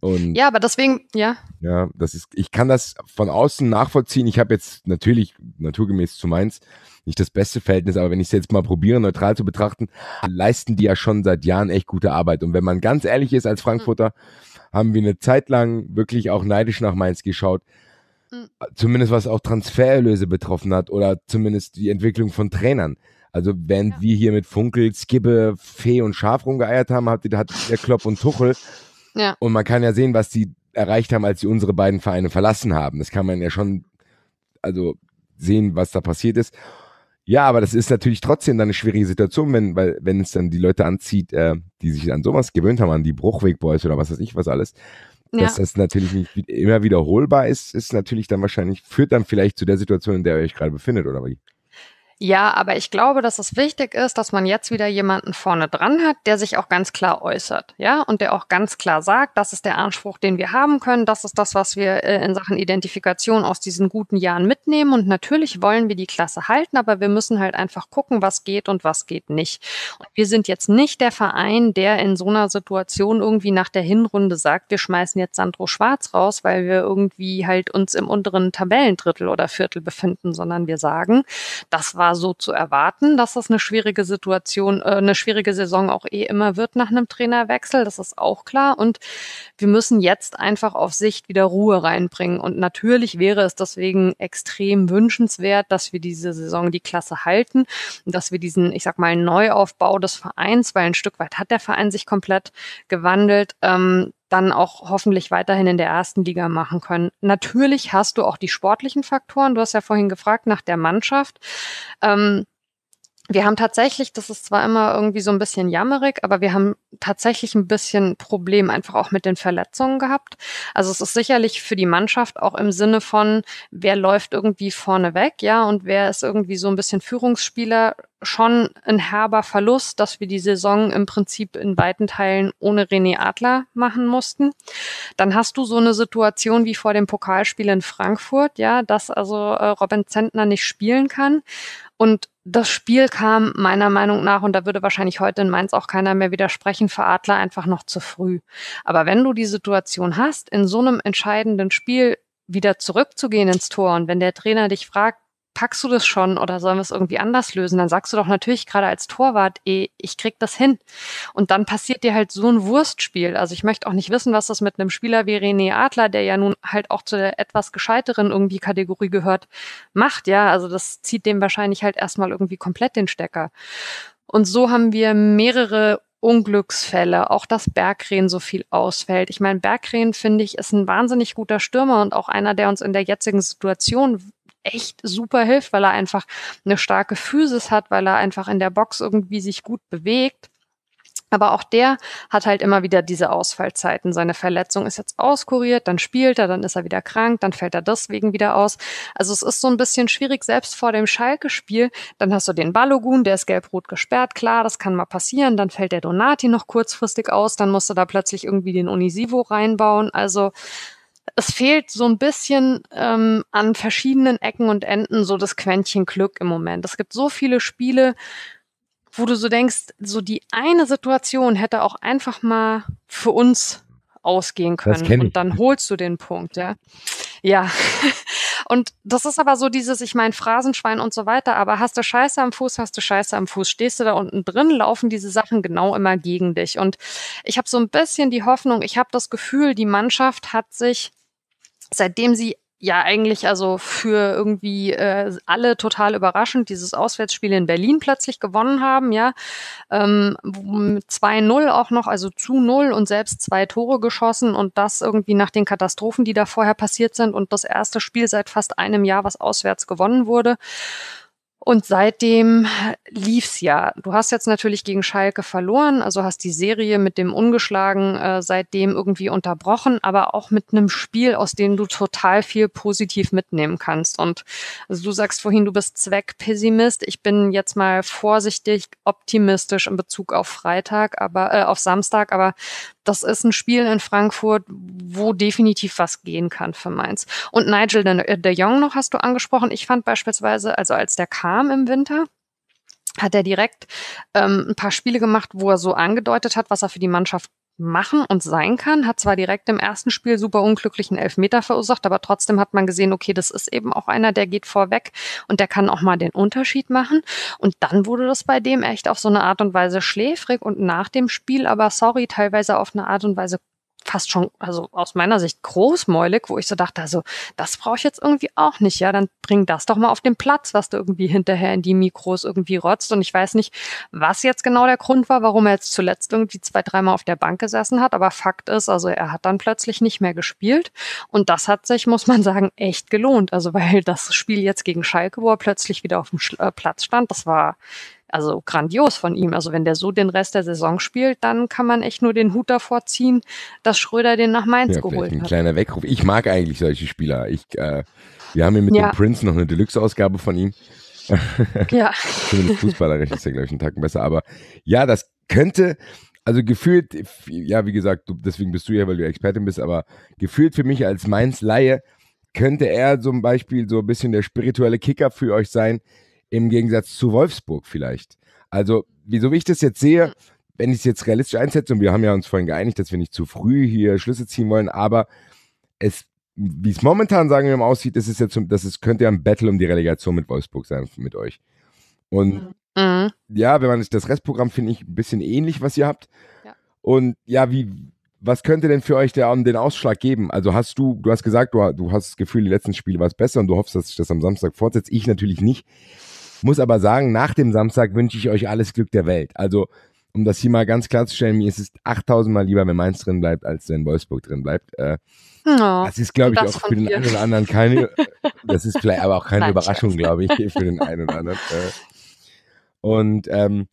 Und ja, aber deswegen, ja. Ja, das ist, ich kann das von außen nachvollziehen. Ich habe jetzt natürlich naturgemäß zu Mainz nicht das beste Verhältnis, aber wenn ich es jetzt mal probiere, neutral zu betrachten, leisten die ja schon seit Jahren echt gute Arbeit. Und wenn man ganz ehrlich ist als Frankfurter, mhm. haben wir eine Zeit lang wirklich auch neidisch nach Mainz geschaut. Hm. Zumindest was auch Transfererlöse betroffen hat oder zumindest die Entwicklung von Trainern. Also während ja. wir hier mit Funkel, Skibbe, Fee und Schaf rumgeeiert haben, hat der Klopp und Tuchel ja. Und man kann ja sehen, was die erreicht haben, als sie unsere beiden Vereine verlassen haben. Das kann man ja schon, also sehen, was da passiert ist. Ja, aber das ist natürlich trotzdem dann eine schwierige Situation, wenn, weil, wenn es dann die Leute anzieht, äh, die sich an sowas gewöhnt haben, an die Bruchwegboys oder was weiß ich was alles, ja. dass das natürlich nicht immer wiederholbar ist, ist natürlich dann wahrscheinlich, führt dann vielleicht zu der Situation, in der ihr euch gerade befindet, oder wie? Ja, aber ich glaube, dass es wichtig ist, dass man jetzt wieder jemanden vorne dran hat, der sich auch ganz klar äußert, ja, und der auch ganz klar sagt, das ist der Anspruch, den wir haben können, das ist das, was wir äh, in Sachen Identifikation aus diesen guten Jahren mitnehmen. Und natürlich wollen wir die Klasse halten, aber wir müssen halt einfach gucken, was geht und was geht nicht. Und wir sind jetzt nicht der Verein, der in so einer Situation irgendwie nach der Hinrunde sagt, wir schmeißen jetzt Sandro Schwarz raus, weil wir irgendwie halt uns im unteren Tabellendrittel oder Viertel befinden, sondern wir sagen, das war war so zu erwarten, dass das eine schwierige Situation, äh, eine schwierige Saison auch eh immer wird nach einem Trainerwechsel. Das ist auch klar. Und wir müssen jetzt einfach auf Sicht wieder Ruhe reinbringen. Und natürlich wäre es deswegen extrem wünschenswert, dass wir diese Saison die Klasse halten dass wir diesen, ich sag mal, Neuaufbau des Vereins, weil ein Stück weit hat der Verein sich komplett gewandelt, ähm, dann auch hoffentlich weiterhin in der ersten Liga machen können. Natürlich hast du auch die sportlichen Faktoren. Du hast ja vorhin gefragt nach der Mannschaft. Ähm, wir haben tatsächlich, das ist zwar immer irgendwie so ein bisschen jammerig, aber wir haben tatsächlich ein bisschen Problem einfach auch mit den Verletzungen gehabt. Also es ist sicherlich für die Mannschaft auch im Sinne von, wer läuft irgendwie vorne weg, ja, und wer ist irgendwie so ein bisschen Führungsspieler, schon ein herber Verlust, dass wir die Saison im Prinzip in weiten Teilen ohne René Adler machen mussten. Dann hast du so eine Situation wie vor dem Pokalspiel in Frankfurt, ja, dass also äh, Robin Zentner nicht spielen kann. Und das Spiel kam meiner Meinung nach, und da würde wahrscheinlich heute in Mainz auch keiner mehr widersprechen, für Adler einfach noch zu früh. Aber wenn du die Situation hast, in so einem entscheidenden Spiel wieder zurückzugehen ins Tor und wenn der Trainer dich fragt, packst du das schon oder sollen wir es irgendwie anders lösen? Dann sagst du doch natürlich gerade als Torwart, eh, ich krieg das hin. Und dann passiert dir halt so ein Wurstspiel. Also ich möchte auch nicht wissen, was das mit einem Spieler wie René Adler, der ja nun halt auch zu der etwas gescheiteren irgendwie Kategorie gehört, macht. Ja, also das zieht dem wahrscheinlich halt erstmal irgendwie komplett den Stecker. Und so haben wir mehrere Unglücksfälle, auch dass Bergren so viel ausfällt. Ich meine, Bergren, finde ich, ist ein wahnsinnig guter Stürmer und auch einer, der uns in der jetzigen Situation echt super hilft, weil er einfach eine starke Physis hat, weil er einfach in der Box irgendwie sich gut bewegt. Aber auch der hat halt immer wieder diese Ausfallzeiten. Seine Verletzung ist jetzt auskuriert, dann spielt er, dann ist er wieder krank, dann fällt er deswegen wieder aus. Also es ist so ein bisschen schwierig, selbst vor dem Schalke-Spiel. Dann hast du den Balogun, der ist gelb-rot gesperrt, klar, das kann mal passieren. Dann fällt der Donati noch kurzfristig aus, dann musst du da plötzlich irgendwie den Unisivo reinbauen. Also es fehlt so ein bisschen ähm, an verschiedenen Ecken und Enden so das Quäntchen Glück im Moment. Es gibt so viele Spiele, wo du so denkst, so die eine Situation hätte auch einfach mal für uns ausgehen können und dann holst du den Punkt, ja. Ja. Und das ist aber so dieses, ich meine, Phrasenschwein und so weiter, aber hast du Scheiße am Fuß, hast du Scheiße am Fuß, stehst du da unten drin, laufen diese Sachen genau immer gegen dich. Und ich habe so ein bisschen die Hoffnung, ich habe das Gefühl, die Mannschaft hat sich seitdem sie ja eigentlich also für irgendwie äh, alle total überraschend dieses Auswärtsspiel in Berlin plötzlich gewonnen haben, ja. Ähm, 2-0 auch noch, also zu 0 und selbst zwei Tore geschossen und das irgendwie nach den Katastrophen, die da vorher passiert sind und das erste Spiel seit fast einem Jahr, was auswärts gewonnen wurde. Und seitdem lief's ja. Du hast jetzt natürlich gegen Schalke verloren, also hast die Serie mit dem Ungeschlagen äh, seitdem irgendwie unterbrochen, aber auch mit einem Spiel, aus dem du total viel positiv mitnehmen kannst. Und also du sagst vorhin, du bist Zweckpessimist. Ich bin jetzt mal vorsichtig optimistisch in Bezug auf Freitag, aber äh, auf Samstag, aber das ist ein Spiel in Frankfurt, wo definitiv was gehen kann für Mainz. Und Nigel äh, de Jong noch hast du angesprochen. Ich fand beispielsweise, also als der kam im Winter, hat er direkt ähm, ein paar Spiele gemacht, wo er so angedeutet hat, was er für die Mannschaft machen und sein kann. Hat zwar direkt im ersten Spiel super unglücklichen Elfmeter verursacht, aber trotzdem hat man gesehen, okay, das ist eben auch einer, der geht vorweg und der kann auch mal den Unterschied machen. Und dann wurde das bei dem echt auf so eine Art und Weise schläfrig und nach dem Spiel aber sorry, teilweise auf eine Art und Weise fast schon, also aus meiner Sicht großmäulig, wo ich so dachte, also das brauche ich jetzt irgendwie auch nicht, ja, dann bring das doch mal auf den Platz, was du irgendwie hinterher in die Mikros irgendwie rotzt. Und ich weiß nicht, was jetzt genau der Grund war, warum er jetzt zuletzt irgendwie zwei, dreimal auf der Bank gesessen hat, aber Fakt ist, also er hat dann plötzlich nicht mehr gespielt und das hat sich, muss man sagen, echt gelohnt. Also weil das Spiel jetzt gegen Schalke, wo er plötzlich wieder auf dem äh, Platz stand, das war also grandios von ihm. Also wenn der so den Rest der Saison spielt, dann kann man echt nur den Hut davor ziehen, dass Schröder den nach Mainz ja, geholt ein hat. Ein kleiner Weckruf. Ich mag eigentlich solche Spieler. Ich, äh, wir haben hier mit ja. dem Prince noch eine Deluxe-Ausgabe von ihm. ja. Zumindest fußballerisch ist er, glaube ich, einen Tacken besser. Aber ja, das könnte, also gefühlt, ja, wie gesagt, du, deswegen bist du ja, weil du Expertin bist, aber gefühlt für mich als Mainz-Laie könnte er zum Beispiel so ein bisschen der spirituelle Kicker für euch sein, im Gegensatz zu Wolfsburg vielleicht. Also, wieso ich das jetzt sehe, mhm. wenn ich es jetzt realistisch einsetze, und wir haben ja uns vorhin geeinigt, dass wir nicht zu früh hier Schlüsse ziehen wollen, aber es, wie es momentan, sagen wir mal, aussieht, ist jetzt, das ist, könnte ja ein Battle um die Relegation mit Wolfsburg sein, mit euch. Und mhm. mhm. ja, wenn man sich das Restprogramm, finde ich, ein bisschen ähnlich, was ihr habt. Ja. Und ja, wie, was könnte denn für euch der, ähm, den Ausschlag geben? Also hast du, du hast gesagt, du, du hast das Gefühl, die letzten Spiele war es besser und du hoffst, dass sich das am Samstag fortsetzt. Ich natürlich nicht. Muss aber sagen, nach dem Samstag wünsche ich euch alles Glück der Welt. Also, um das hier mal ganz klarzustellen, mir ist es 8000 Mal lieber, wenn Mainz drin bleibt, als wenn Wolfsburg drin bleibt. Äh, oh, das ist, glaube ich, auch für den einen oder anderen keine, das ist vielleicht aber auch keine Nein, Überraschung, glaube ich, für den einen oder anderen. Äh. Und ähm,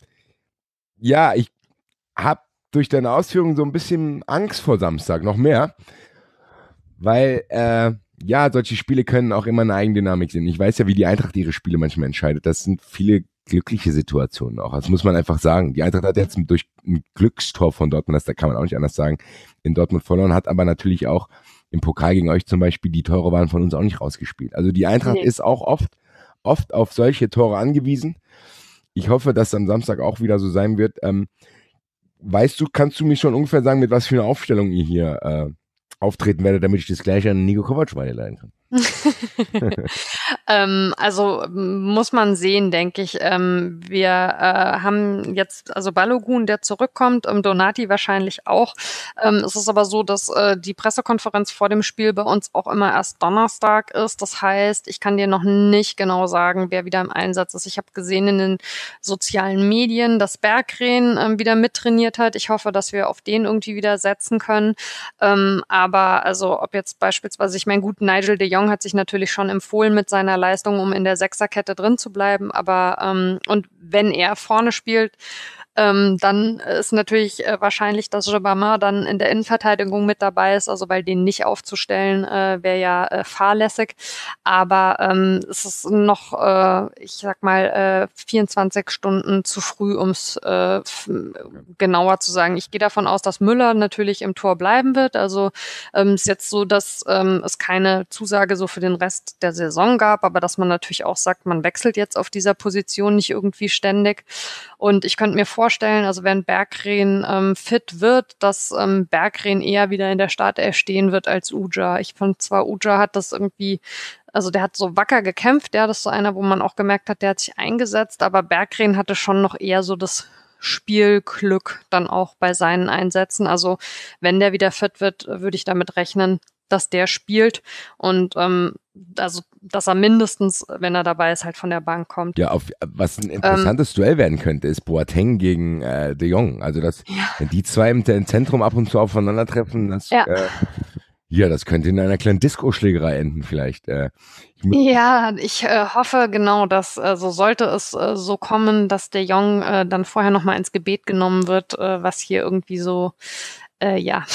ja, ich habe durch deine Ausführungen so ein bisschen Angst vor Samstag, noch mehr, weil äh, ja, solche Spiele können auch immer eine Eigendynamik sind. Ich weiß ja, wie die Eintracht ihre Spiele manchmal entscheidet. Das sind viele glückliche Situationen auch. Das muss man einfach sagen. Die Eintracht hat jetzt durch ein Glückstor von Dortmund, das kann man auch nicht anders sagen, in Dortmund verloren, hat aber natürlich auch im Pokal gegen euch zum Beispiel, die Tore waren von uns auch nicht rausgespielt. Also die Eintracht nee. ist auch oft, oft auf solche Tore angewiesen. Ich hoffe, dass es am Samstag auch wieder so sein wird. Ähm, weißt du, kannst du mir schon ungefähr sagen, mit was für einer Aufstellung ihr hier äh, auftreten werde, damit ich das gleiche an Nico Kovac weiterleiten kann. ähm, also muss man sehen, denke ich. Ähm, wir äh, haben jetzt, also Balogun, der zurückkommt, ähm, Donati wahrscheinlich auch. Ähm, es ist aber so, dass äh, die Pressekonferenz vor dem Spiel bei uns auch immer erst Donnerstag ist. Das heißt, ich kann dir noch nicht genau sagen, wer wieder im Einsatz ist. Ich habe gesehen in den sozialen Medien, dass Bergrehn ähm, wieder mittrainiert hat. Ich hoffe, dass wir auf den irgendwie wieder setzen können. Ähm, aber also ob jetzt beispielsweise, ich meine, gut, Nigel de Jong Jong hat sich natürlich schon empfohlen mit seiner Leistung, um in der Sechserkette drin zu bleiben. Aber ähm, und wenn er vorne spielt, ähm, dann ist natürlich äh, wahrscheinlich, dass Jobama dann in der Innenverteidigung mit dabei ist, also weil den nicht aufzustellen äh, wäre ja äh, fahrlässig. Aber ähm, es ist noch, äh, ich sag mal, äh, 24 Stunden zu früh, ums äh, genauer zu sagen. Ich gehe davon aus, dass Müller natürlich im Tor bleiben wird. Also ähm, ist jetzt so, dass ähm, es keine Zusage so für den Rest der Saison gab, aber dass man natürlich auch sagt, man wechselt jetzt auf dieser Position nicht irgendwie ständig. Und ich könnte mir vorstellen, vorstellen, also wenn Bergrehn ähm, fit wird, dass ähm, Bergrehn eher wieder in der Startelf stehen wird als Uja. Ich fand zwar, Uja hat das irgendwie also der hat so wacker gekämpft, der ja, das ist so einer, wo man auch gemerkt hat, der hat sich eingesetzt, aber Berggren hatte schon noch eher so das Spielglück dann auch bei seinen Einsätzen. Also wenn der wieder fit wird, würde ich damit rechnen, dass der spielt und ähm, also dass er mindestens, wenn er dabei ist, halt von der Bank kommt. Ja, auf, was ein interessantes ähm, Duell werden könnte, ist Boateng gegen äh, De Jong. Also dass ja. wenn die zwei im, im, Zentrum ab und zu aufeinandertreffen, das, ja. Äh, ja, das könnte in einer kleinen Diskoschlägerei enden vielleicht. Äh, ich ja, ich äh, hoffe genau, dass äh, so sollte es äh, so kommen, dass der Jong äh, dann vorher nochmal ins Gebet genommen wird, äh, was hier irgendwie so äh, ja.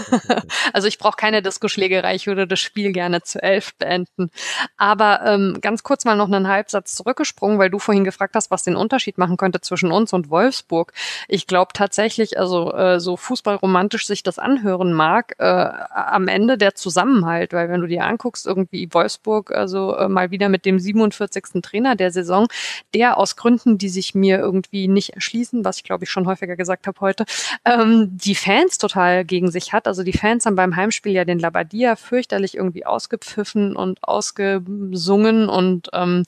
also ich brauche keine disco ich würde das Spiel gerne zu elf beenden. Aber ähm, ganz kurz mal noch einen Halbsatz zurückgesprungen, weil du vorhin gefragt hast, was den Unterschied machen könnte zwischen uns und Wolfsburg. Ich glaube tatsächlich, also äh, so fußballromantisch sich das anhören mag, äh, am Ende der Zusammenhalt, weil wenn du dir anguckst, irgendwie Wolfsburg, also äh, mal wieder mit dem 47. Trainer der Saison, der aus Gründen, die sich mir irgendwie nicht erschließen, was ich glaube ich schon häufiger gesagt habe heute, ähm, die Fans nichts total gegen sich hat. Also die Fans haben beim Heimspiel ja den Labadia fürchterlich irgendwie ausgepfiffen und ausgesungen. Und ähm,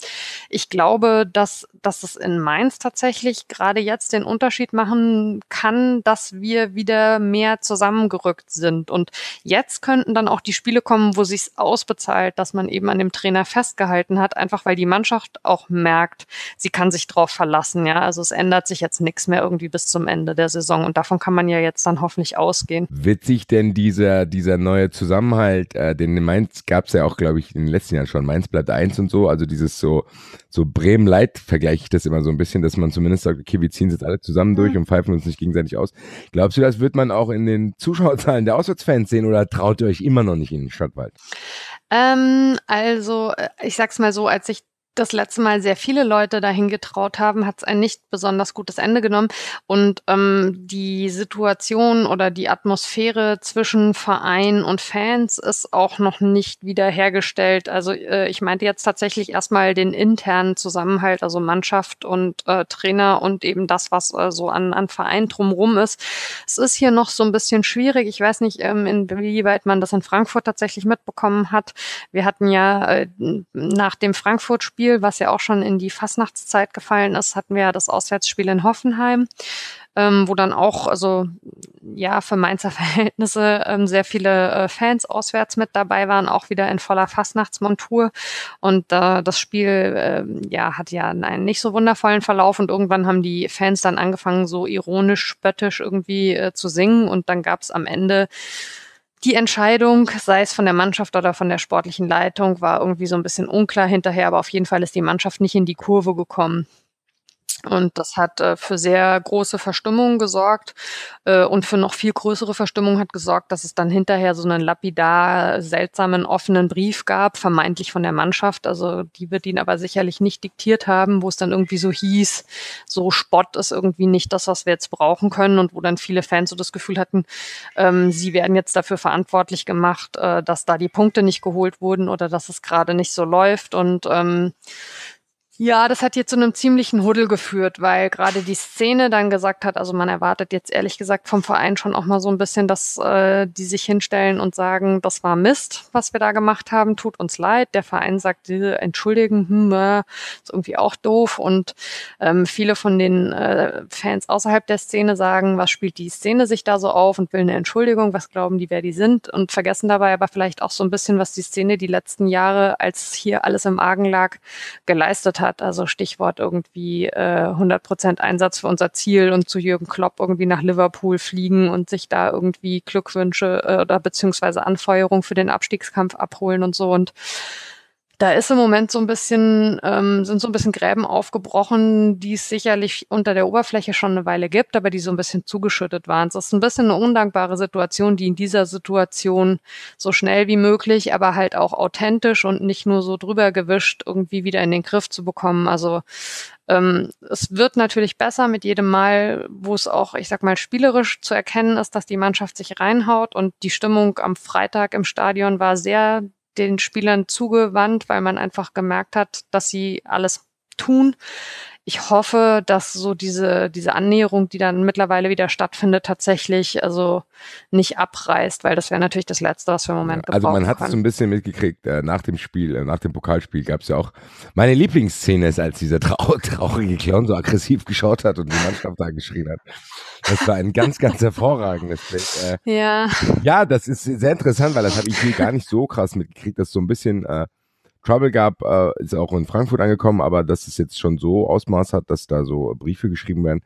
ich glaube, dass, dass es in Mainz tatsächlich gerade jetzt den Unterschied machen kann, dass wir wieder mehr zusammengerückt sind. Und jetzt könnten dann auch die Spiele kommen, wo sich's ausbezahlt, dass man eben an dem Trainer festgehalten hat, einfach weil die Mannschaft auch merkt, sie kann sich drauf verlassen. Ja, also es ändert sich jetzt nichts mehr irgendwie bis zum Ende der Saison. Und davon kann man ja jetzt dann hoffentlich ausgehen. Witzig denn dieser, dieser neue Zusammenhalt, äh, den in Mainz gab es ja auch, glaube ich, in den letzten Jahren schon, Mainz bleibt eins und so, also dieses so, so bremen light vergleiche ich das immer so ein bisschen, dass man zumindest sagt, okay, wir ziehen es jetzt alle zusammen durch mhm. und pfeifen uns nicht gegenseitig aus. Glaubst du, das wird man auch in den Zuschauerzahlen der Auswärtsfans sehen oder traut ihr euch immer noch nicht in den Stadtwald? Ähm, also, äh, ich sag's mal so, als ich das letzte Mal sehr viele Leute dahin getraut haben, hat es ein nicht besonders gutes Ende genommen. Und ähm, die Situation oder die Atmosphäre zwischen Verein und Fans ist auch noch nicht wiederhergestellt. Also äh, ich meinte jetzt tatsächlich erstmal den internen Zusammenhalt, also Mannschaft und äh, Trainer und eben das, was äh, so an, an Verein drumrum ist. Es ist hier noch so ein bisschen schwierig. Ich weiß nicht, ähm, inwieweit man das in Frankfurt tatsächlich mitbekommen hat. Wir hatten ja äh, nach dem Frankfurt-Spiel Spiel, was ja auch schon in die Fastnachtszeit gefallen ist, hatten wir ja das Auswärtsspiel in Hoffenheim, ähm, wo dann auch, also ja, für Mainzer Verhältnisse ähm, sehr viele äh, Fans auswärts mit dabei waren, auch wieder in voller Fastnachtsmontur. Und äh, das Spiel, äh, ja, hat ja einen nicht so wundervollen Verlauf und irgendwann haben die Fans dann angefangen, so ironisch, spöttisch irgendwie äh, zu singen und dann gab es am Ende die Entscheidung, sei es von der Mannschaft oder von der sportlichen Leitung, war irgendwie so ein bisschen unklar hinterher, aber auf jeden Fall ist die Mannschaft nicht in die Kurve gekommen. Und das hat äh, für sehr große Verstimmung gesorgt äh, und für noch viel größere Verstimmung hat gesorgt, dass es dann hinterher so einen lapidar seltsamen offenen Brief gab, vermeintlich von der Mannschaft. Also die wird ihn aber sicherlich nicht diktiert haben, wo es dann irgendwie so hieß, so Spott ist irgendwie nicht das, was wir jetzt brauchen können und wo dann viele Fans so das Gefühl hatten, ähm, sie werden jetzt dafür verantwortlich gemacht, äh, dass da die Punkte nicht geholt wurden oder dass es gerade nicht so läuft und ähm, ja, das hat jetzt zu einem ziemlichen Huddel geführt, weil gerade die Szene dann gesagt hat, also man erwartet jetzt ehrlich gesagt vom Verein schon auch mal so ein bisschen, dass äh, die sich hinstellen und sagen, das war Mist, was wir da gemacht haben, tut uns leid. Der Verein sagt, äh, entschuldigen, hm, äh, ist irgendwie auch doof. Und ähm, viele von den äh, Fans außerhalb der Szene sagen, was spielt die Szene sich da so auf und will eine Entschuldigung, was glauben die, wer die sind und vergessen dabei aber vielleicht auch so ein bisschen, was die Szene die letzten Jahre, als hier alles im Argen lag, geleistet hat hat. Also Stichwort irgendwie äh, 100 Prozent Einsatz für unser Ziel und zu Jürgen Klopp irgendwie nach Liverpool fliegen und sich da irgendwie Glückwünsche äh, oder beziehungsweise Anfeuerung für den Abstiegskampf abholen und so. Und da ist im Moment so ein bisschen, ähm, sind so ein bisschen Gräben aufgebrochen, die es sicherlich unter der Oberfläche schon eine Weile gibt, aber die so ein bisschen zugeschüttet waren. Es ist ein bisschen eine undankbare Situation, die in dieser Situation so schnell wie möglich, aber halt auch authentisch und nicht nur so drüber gewischt, irgendwie wieder in den Griff zu bekommen. Also ähm, es wird natürlich besser mit jedem Mal, wo es auch, ich sag mal, spielerisch zu erkennen ist, dass die Mannschaft sich reinhaut und die Stimmung am Freitag im Stadion war sehr den Spielern zugewandt, weil man einfach gemerkt hat, dass sie alles tun ich hoffe, dass so diese, diese Annäherung, die dann mittlerweile wieder stattfindet, tatsächlich also nicht abreißt, weil das wäre natürlich das Letzte, was wir im Moment gebrauchen Also man hat es so ein bisschen mitgekriegt, äh, nach dem Spiel, äh, nach dem Pokalspiel gab es ja auch, meine Lieblingsszene ist, als dieser trau traurige Clown so aggressiv geschaut hat und die Mannschaft da geschrien hat. Das war ein ganz, ganz hervorragendes Bild. Äh, ja. Ja, das ist sehr interessant, weil das habe ich hier gar nicht so krass mitgekriegt, dass so ein bisschen... Äh, Trouble gab, äh, ist auch in Frankfurt angekommen, aber dass es jetzt schon so Ausmaß hat, dass da so Briefe geschrieben werden,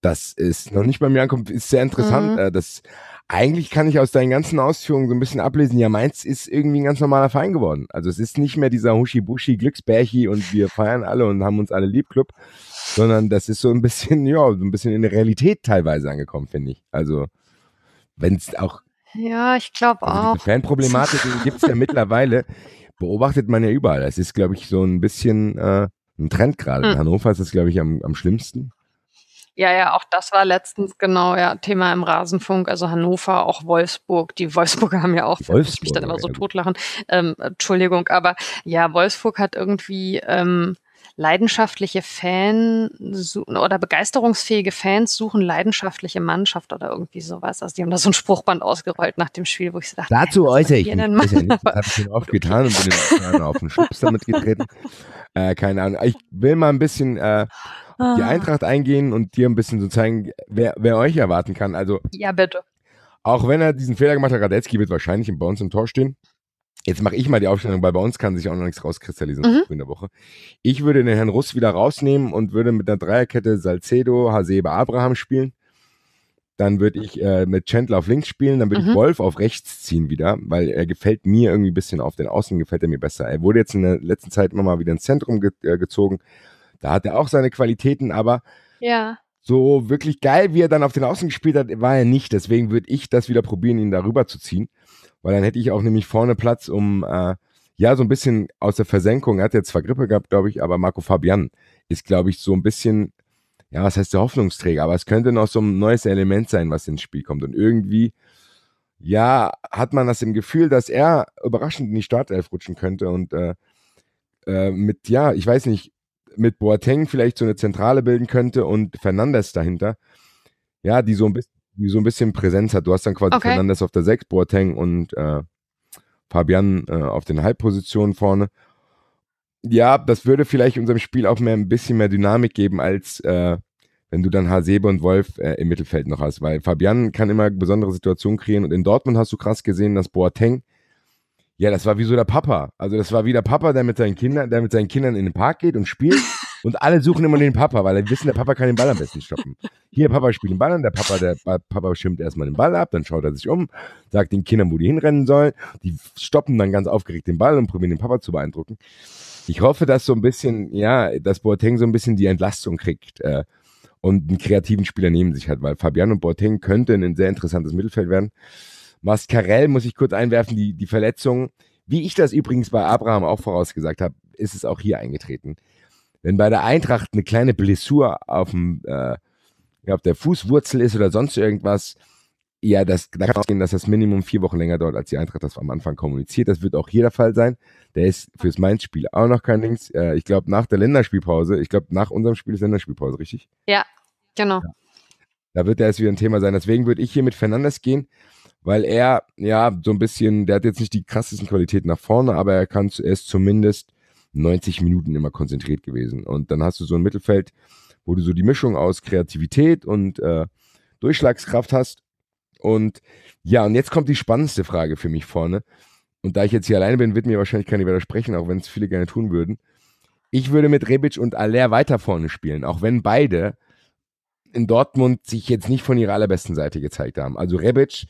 das ist noch nicht bei mir ankommt, ist sehr interessant. Mhm. Äh, das eigentlich kann ich aus deinen ganzen Ausführungen so ein bisschen ablesen. Ja, Mainz ist irgendwie ein ganz normaler Verein geworden. Also es ist nicht mehr dieser Huschi-Buschi Glücksbärchi und wir feiern alle und haben uns alle lieb Club, sondern das ist so ein bisschen, ja, so ein bisschen in der Realität teilweise angekommen, finde ich. Also wenn es auch ja, ich glaube also auch. Fanproblematik gibt es ja mittlerweile beobachtet man ja überall. Es ist, glaube ich, so ein bisschen äh, ein Trend gerade. In mhm. Hannover ist es, glaube ich, am, am schlimmsten. Ja, ja, auch das war letztens genau ja Thema im Rasenfunk, also Hannover, auch Wolfsburg. Die Wolfsburger haben ja auch, Wolfsburg, ich mich dann immer so totlachen. Ähm, Entschuldigung, aber ja, Wolfsburg hat irgendwie ähm, leidenschaftliche Fan oder begeisterungsfähige Fans suchen leidenschaftliche Mannschaft oder irgendwie sowas. Also die haben da so ein Spruchband ausgerollt nach dem Spiel, wo ich so dachte, dazu äußere ich mich. das habe ich schon oft getan und bin auf den Schubs damit getreten. Äh, keine Ahnung. Ich will mal ein bisschen äh, die ah. Eintracht eingehen und dir ein bisschen so zeigen, wer, wer euch erwarten kann. Also ja bitte. Auch wenn er diesen Fehler gemacht hat, Radetzky wird wahrscheinlich im Bounce im Tor stehen. Jetzt mache ich mal die Aufstellung, weil bei uns kann sich auch noch nichts rauskristallisieren mhm. in der Woche. Ich würde den Herrn Russ wieder rausnehmen und würde mit einer Dreierkette Salcedo, Hasebe, Abraham spielen. Dann würde ich äh, mit Chandler auf links spielen, dann würde mhm. ich Wolf auf rechts ziehen wieder, weil er gefällt mir irgendwie ein bisschen auf den Außen, gefällt er mir besser. Er wurde jetzt in der letzten Zeit immer mal wieder ins Zentrum ge äh, gezogen. Da hat er auch seine Qualitäten, aber ja so wirklich geil, wie er dann auf den Außen gespielt hat, war er nicht. Deswegen würde ich das wieder probieren, ihn darüber zu ziehen, weil dann hätte ich auch nämlich vorne Platz, um äh, ja so ein bisschen aus der Versenkung. Er hat jetzt zwar Grippe gehabt, glaube ich, aber Marco Fabian ist, glaube ich, so ein bisschen, ja, was heißt der Hoffnungsträger, aber es könnte noch so ein neues Element sein, was ins Spiel kommt. Und irgendwie, ja, hat man das im Gefühl, dass er überraschend in die Startelf rutschen könnte und äh, äh, mit, ja, ich weiß nicht, mit Boateng vielleicht so eine Zentrale bilden könnte und Fernandes dahinter. Ja, die so ein bisschen, die so ein bisschen Präsenz hat. Du hast dann quasi okay. Fernandes auf der 6, Boateng und äh, Fabian äh, auf den Halbpositionen vorne. Ja, das würde vielleicht unserem Spiel auch mehr ein bisschen mehr Dynamik geben, als äh, wenn du dann Hasebe und Wolf äh, im Mittelfeld noch hast, weil Fabian kann immer besondere Situationen kreieren und in Dortmund hast du krass gesehen, dass Boateng ja, das war wie so der Papa. Also das war wie der Papa, der mit seinen Kindern, der mit seinen Kindern in den Park geht und spielt. Und alle suchen immer den Papa, weil die wissen, der Papa kann den Ball am besten stoppen. Hier, Papa spielt den Ball an, der Papa, der Papa schimmt erstmal den Ball ab, dann schaut er sich um, sagt den Kindern, wo die hinrennen sollen. Die stoppen dann ganz aufgeregt den Ball und probieren den Papa zu beeindrucken. Ich hoffe, dass so ein bisschen, ja, dass Boateng so ein bisschen die Entlastung kriegt äh, und einen kreativen Spieler neben sich hat, weil Fabian und Boateng könnten ein sehr interessantes Mittelfeld werden. Mascarell muss ich kurz einwerfen, die, die Verletzung, wie ich das übrigens bei Abraham auch vorausgesagt habe, ist es auch hier eingetreten. Wenn bei der Eintracht eine kleine Blessur auf dem, äh, auf der Fußwurzel ist oder sonst irgendwas, ja, das, da kann ausgehen, dass das Minimum vier Wochen länger dauert, als die Eintracht das am Anfang kommuniziert. Das wird auch hier der Fall sein. Der ist fürs Mainz-Spiel auch noch kein Dings. Äh, ich glaube, nach der Länderspielpause, ich glaube, nach unserem Spiel ist Länderspielpause, richtig? Ja, genau. Ja. Da wird der jetzt wieder ein Thema sein. Deswegen würde ich hier mit Fernandes gehen weil er ja so ein bisschen, der hat jetzt nicht die krassesten Qualitäten nach vorne, aber er kann er ist zumindest 90 Minuten immer konzentriert gewesen. Und dann hast du so ein Mittelfeld, wo du so die Mischung aus Kreativität und äh, Durchschlagskraft hast. Und ja, und jetzt kommt die spannendste Frage für mich vorne. Und da ich jetzt hier alleine bin, wird mir wahrscheinlich keiner widersprechen, auch wenn es viele gerne tun würden. Ich würde mit Rebic und Aller weiter vorne spielen, auch wenn beide in Dortmund sich jetzt nicht von ihrer allerbesten Seite gezeigt haben. Also Rebic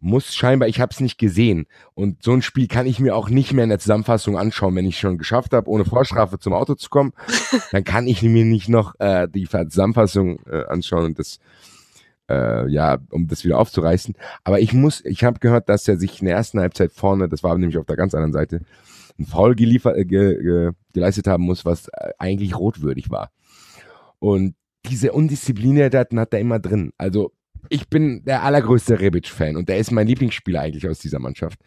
muss scheinbar, ich habe es nicht gesehen. Und so ein Spiel kann ich mir auch nicht mehr in der Zusammenfassung anschauen, wenn ich schon geschafft habe, ohne Vorstrafe zum Auto zu kommen. Dann kann ich mir nicht noch äh, die Zusammenfassung äh, anschauen und das, äh, ja, um das wieder aufzureißen. Aber ich muss, ich habe gehört, dass er sich in der ersten Halbzeit vorne, das war nämlich auf der ganz anderen Seite, ein Foul geliefert, äh, ge, ge, geleistet haben muss, was äh, eigentlich rotwürdig war. Und diese Undiszipliniertheiten hat er immer drin. Also ich bin der allergrößte Rebic-Fan und der ist mein Lieblingsspieler eigentlich aus dieser Mannschaft.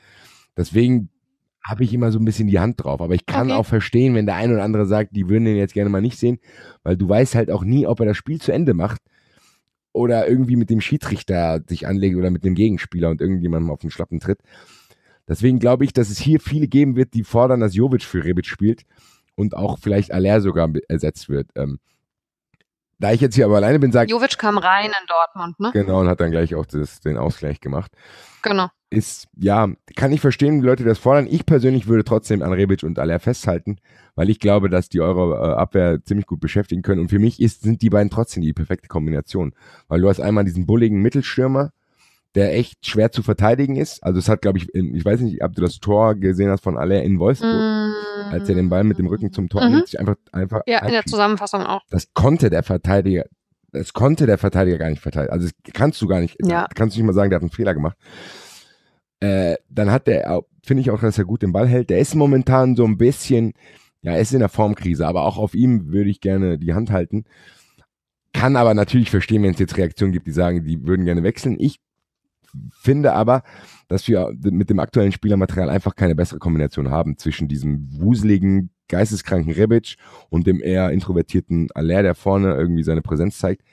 Deswegen habe ich immer so ein bisschen die Hand drauf. Aber ich kann okay. auch verstehen, wenn der eine oder andere sagt, die würden den jetzt gerne mal nicht sehen, weil du weißt halt auch nie, ob er das Spiel zu Ende macht oder irgendwie mit dem Schiedsrichter sich anlegt oder mit dem Gegenspieler und irgendjemandem auf den Schlappen tritt. Deswegen glaube ich, dass es hier viele geben wird, die fordern, dass Jovic für Rebic spielt und auch vielleicht Aller sogar ersetzt wird. Ähm, da ich jetzt hier aber alleine bin, sagt. Jovic kam rein in Dortmund, ne? Genau, und hat dann gleich auch das, den Ausgleich gemacht. Genau. Ist, ja, kann ich verstehen, wie Leute das fordern. Ich persönlich würde trotzdem an Rebic und Aller festhalten, weil ich glaube, dass die eure äh, Abwehr ziemlich gut beschäftigen können. Und für mich ist, sind die beiden trotzdem die perfekte Kombination. Weil du hast einmal diesen bulligen Mittelstürmer, der echt schwer zu verteidigen ist. Also es hat, glaube ich, ich weiß nicht, ob du das Tor gesehen hast von Aller in Wolfsburg, mm. als er den Ball mit dem Rücken zum Tor mhm. nimmt, sich einfach, einfach. Ja, in der Zusammenfassung auch. Das konnte der Verteidiger, das konnte der Verteidiger gar nicht verteidigen. Also das kannst du gar nicht, ja. kannst du nicht mal sagen, der hat einen Fehler gemacht. Äh, dann hat der, finde ich auch, dass er gut den Ball hält. Der ist momentan so ein bisschen, ja, er ist in der Formkrise, aber auch auf ihm würde ich gerne die Hand halten. Kann aber natürlich verstehen, wenn es jetzt Reaktionen gibt, die sagen, die würden gerne wechseln. Ich finde aber, dass wir mit dem aktuellen Spielermaterial einfach keine bessere Kombination haben zwischen diesem wuseligen, geisteskranken Rebic und dem eher introvertierten Aller, der vorne irgendwie seine Präsenz zeigt.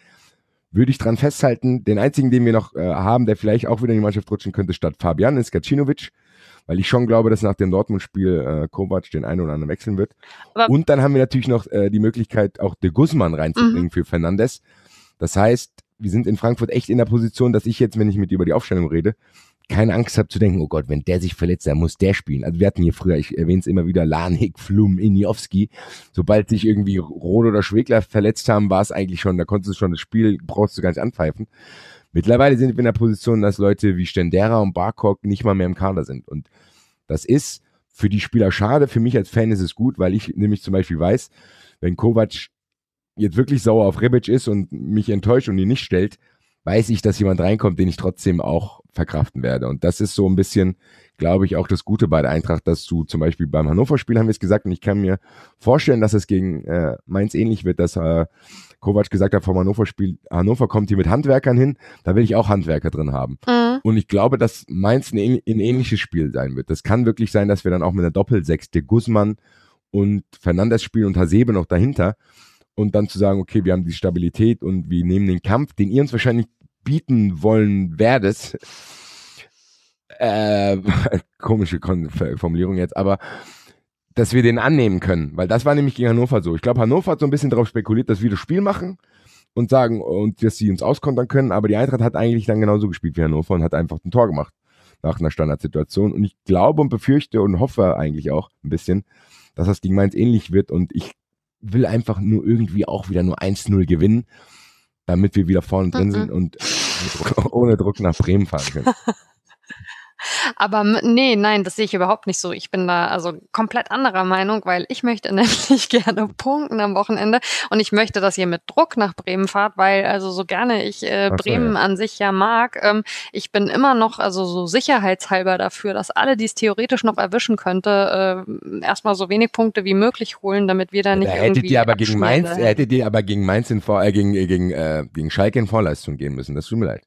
Würde ich dran festhalten, den einzigen, den wir noch äh, haben, der vielleicht auch wieder in die Mannschaft rutschen könnte, statt Fabian, ist Gacinovic weil ich schon glaube, dass nach dem Dortmund-Spiel äh, Kovac den einen oder anderen wechseln wird. Aber und dann haben wir natürlich noch äh, die Möglichkeit, auch de Guzman reinzubringen mhm. für Fernandes. Das heißt, wir sind in Frankfurt echt in der Position, dass ich jetzt, wenn ich mit dir über die Aufstellung rede, keine Angst habe zu denken, oh Gott, wenn der sich verletzt, dann muss der spielen. Also wir hatten hier früher, ich erwähne es immer wieder, Lanik, Flum, Iniowski. Sobald sich irgendwie Rode oder Schwegler verletzt haben, war es eigentlich schon, da konntest du schon das Spiel, brauchst du gar nicht anpfeifen. Mittlerweile sind wir in der Position, dass Leute wie Stendera und Barkok nicht mal mehr im Kader sind. Und das ist für die Spieler schade, für mich als Fan ist es gut, weil ich nämlich zum Beispiel weiß, wenn Kovac jetzt wirklich sauer auf Rebic ist und mich enttäuscht und ihn nicht stellt, weiß ich, dass jemand reinkommt, den ich trotzdem auch verkraften werde. Und das ist so ein bisschen, glaube ich, auch das Gute bei der Eintracht, dass du zum Beispiel beim Hannover-Spiel haben wir es gesagt und ich kann mir vorstellen, dass es gegen äh, Mainz ähnlich wird, dass äh, Kovac gesagt hat vom Hannover-Spiel, Hannover kommt hier mit Handwerkern hin, da will ich auch Handwerker drin haben. Mhm. Und ich glaube, dass Mainz ein, ein, ähnliches Spiel sein wird. Das kann wirklich sein, dass wir dann auch mit einer Doppelsechste Guzman und Fernandes spielen und Hasebe noch dahinter und dann zu sagen, okay, wir haben die Stabilität und wir nehmen den Kampf, den ihr uns wahrscheinlich bieten wollen werdet. Äh, komische Formulierung jetzt, aber dass wir den annehmen können, weil das war nämlich gegen Hannover so. Ich glaube, Hannover hat so ein bisschen darauf spekuliert, dass wir das Spiel machen und sagen und dass sie uns auskontern können, aber die Eintracht hat eigentlich dann genauso gespielt wie Hannover und hat einfach ein Tor gemacht nach einer Standardsituation und ich glaube und befürchte und hoffe eigentlich auch ein bisschen, dass das gegen Mainz ähnlich wird und ich will einfach nur irgendwie auch wieder nur 1-0 gewinnen, damit wir wieder vorne drin mhm. sind und ohne Druck nach Bremen fahren können. Aber nee, nein, das sehe ich überhaupt nicht so. Ich bin da also komplett anderer Meinung, weil ich möchte nämlich gerne punkten am Wochenende und ich möchte, dass ihr mit Druck nach Bremen fahrt, weil also so gerne ich äh, okay. Bremen an sich ja mag, ähm, ich bin immer noch also so sicherheitshalber dafür, dass alle, die es theoretisch noch erwischen könnte, äh, erstmal so wenig Punkte wie möglich holen, damit wir da nicht da hättet irgendwie ihr aber gegen Mainz, hättet ihr aber gegen Mainz in Vor äh, gegen äh, gegen äh, gegen Schalke in Vorleistung gehen müssen. Das tut mir leid.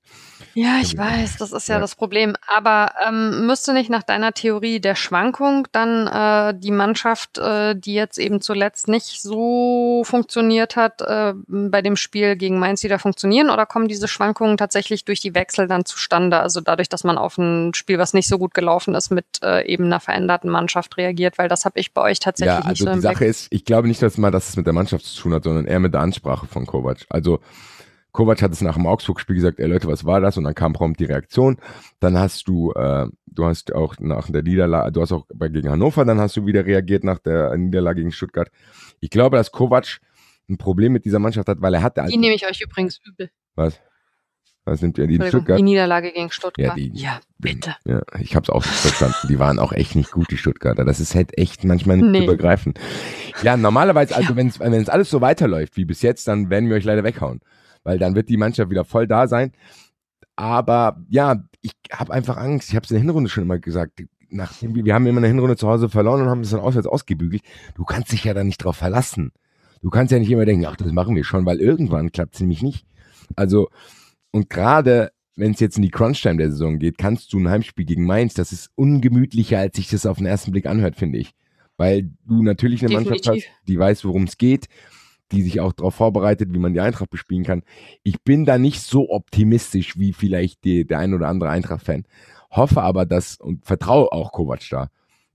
Ja, ich weiß, das ist ja, ja. das Problem, aber ähm, müsste nicht nach deiner Theorie der Schwankung dann äh, die Mannschaft, äh, die jetzt eben zuletzt nicht so funktioniert hat, äh, bei dem Spiel gegen Mainz wieder funktionieren? Oder kommen diese Schwankungen tatsächlich durch die Wechsel dann zustande? Also dadurch, dass man auf ein Spiel, was nicht so gut gelaufen ist, mit äh, eben einer veränderten Mannschaft reagiert? Weil das habe ich bei euch tatsächlich ja, also nicht so die im Sache Blick. ist, ich glaube nicht, dass es mal, dass es mit der Mannschaft zu tun hat, sondern eher mit der Ansprache von Kovac. Also Kovac hat es nach dem Augsburg-Spiel gesagt, ey Leute, was war das? Und dann kam prompt die Reaktion. Dann hast du, äh, du hast auch nach der Niederlage, du hast auch bei, gegen Hannover, dann hast du wieder reagiert nach der Niederlage gegen Stuttgart. Ich glaube, dass Kovac ein Problem mit dieser Mannschaft hat, weil er hatte. Die also, nehme ich euch übrigens übel. Was? Was nimmt ihr? Die in Stuttgart? Die Niederlage gegen Stuttgart. Ja, die, ja bitte. Ja, ich habe es auch verstanden. Die waren auch echt nicht gut, die Stuttgarter. Das ist halt echt manchmal nicht nee. übergreifend. Ja, normalerweise, also ja. wenn es alles so weiterläuft wie bis jetzt, dann werden wir euch leider weghauen weil dann wird die Mannschaft wieder voll da sein. Aber ja, ich habe einfach Angst. Ich habe es in der Hinrunde schon immer gesagt. Nach, wir haben immer eine Hinrunde zu Hause verloren und haben es dann auswärts ausgebügelt. Du kannst dich ja da nicht drauf verlassen. Du kannst ja nicht immer denken, ach, das machen wir schon, weil irgendwann klappt es nämlich nicht. Also, und gerade wenn es jetzt in die Crunch-Time der Saison geht, kannst du ein Heimspiel gegen Mainz, das ist ungemütlicher, als sich das auf den ersten Blick anhört, finde ich. Weil du natürlich eine Definitiv. Mannschaft hast, die weiß, worum es geht die sich auch darauf vorbereitet, wie man die Eintracht bespielen kann. Ich bin da nicht so optimistisch wie vielleicht die, der ein oder andere Eintracht-Fan. Hoffe aber, dass und vertraue auch Kovac da,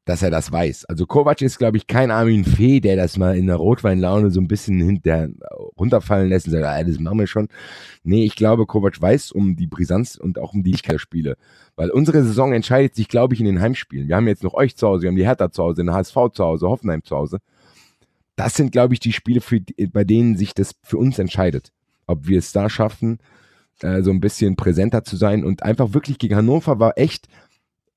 dass er das weiß. Also Kovac ist, glaube ich, kein Armin Fee, der das mal in der Rotweinlaune so ein bisschen hinter runterfallen lässt und sagt, ah, das machen wir schon. Nee, ich glaube, Kovac weiß um die Brisanz und auch um die Lichkeit Spiele. Weil unsere Saison entscheidet sich, glaube ich, in den Heimspielen. Wir haben jetzt noch euch zu Hause, wir haben die Hertha zu Hause, den HSV zu Hause, Hoffenheim zu Hause das sind, glaube ich, die Spiele, für, bei denen sich das für uns entscheidet, ob wir es da schaffen, äh, so ein bisschen präsenter zu sein. Und einfach wirklich gegen Hannover war echt